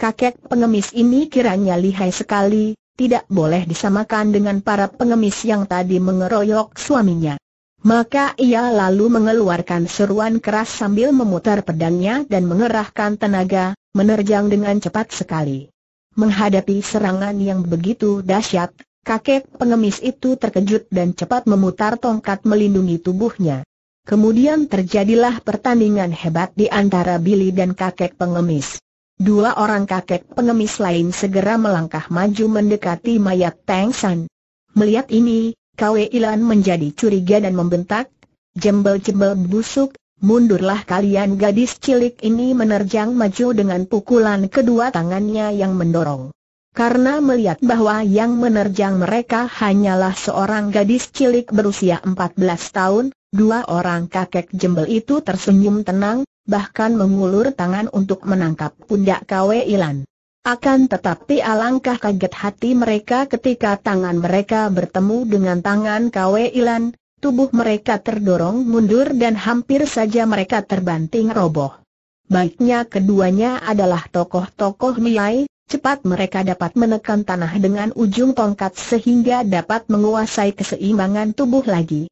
Kakek pengemis ini kiranya lihai sekali, tidak boleh disamakan dengan para pengemis yang tadi mengeroyok suaminya. Maka ia lalu mengeluarkan seruan keras sambil memutar pedangnya dan mengerahkan tenaga, menerjang dengan cepat sekali. Menghadapi serangan yang begitu dahsyat, kakek pengemis itu terkejut dan cepat memutar tongkat melindungi tubuhnya. Kemudian terjadilah pertandingan hebat di antara Billy dan kakek pengemis. Dua orang kakek pengemis lain segera melangkah maju mendekati mayat Teng San. Melihat ini, Kwe Ilan menjadi curiga dan membentak, jembel-jembel busuk, mundurlah kalian gadis cilik ini menerjang maju dengan pukulan kedua tangannya yang mendorong. Karena melihat bahwa yang menerjang mereka hanyalah seorang gadis cilik berusia 14 tahun, dua orang kakek jembel itu tersenyum tenang, bahkan mengulur tangan untuk menangkap pundak Kwe Ilan. Akan tetapi alangkah kaget hati mereka ketika tangan mereka bertemu dengan tangan Kwe Ilan, tubuh mereka terdorong mundur dan hampir saja mereka terbanting roboh. Baiknya keduanya adalah tokoh-tokoh Miai, cepat mereka dapat menekan tanah dengan ujung tongkat sehingga dapat menguasai keseimbangan tubuh lagi.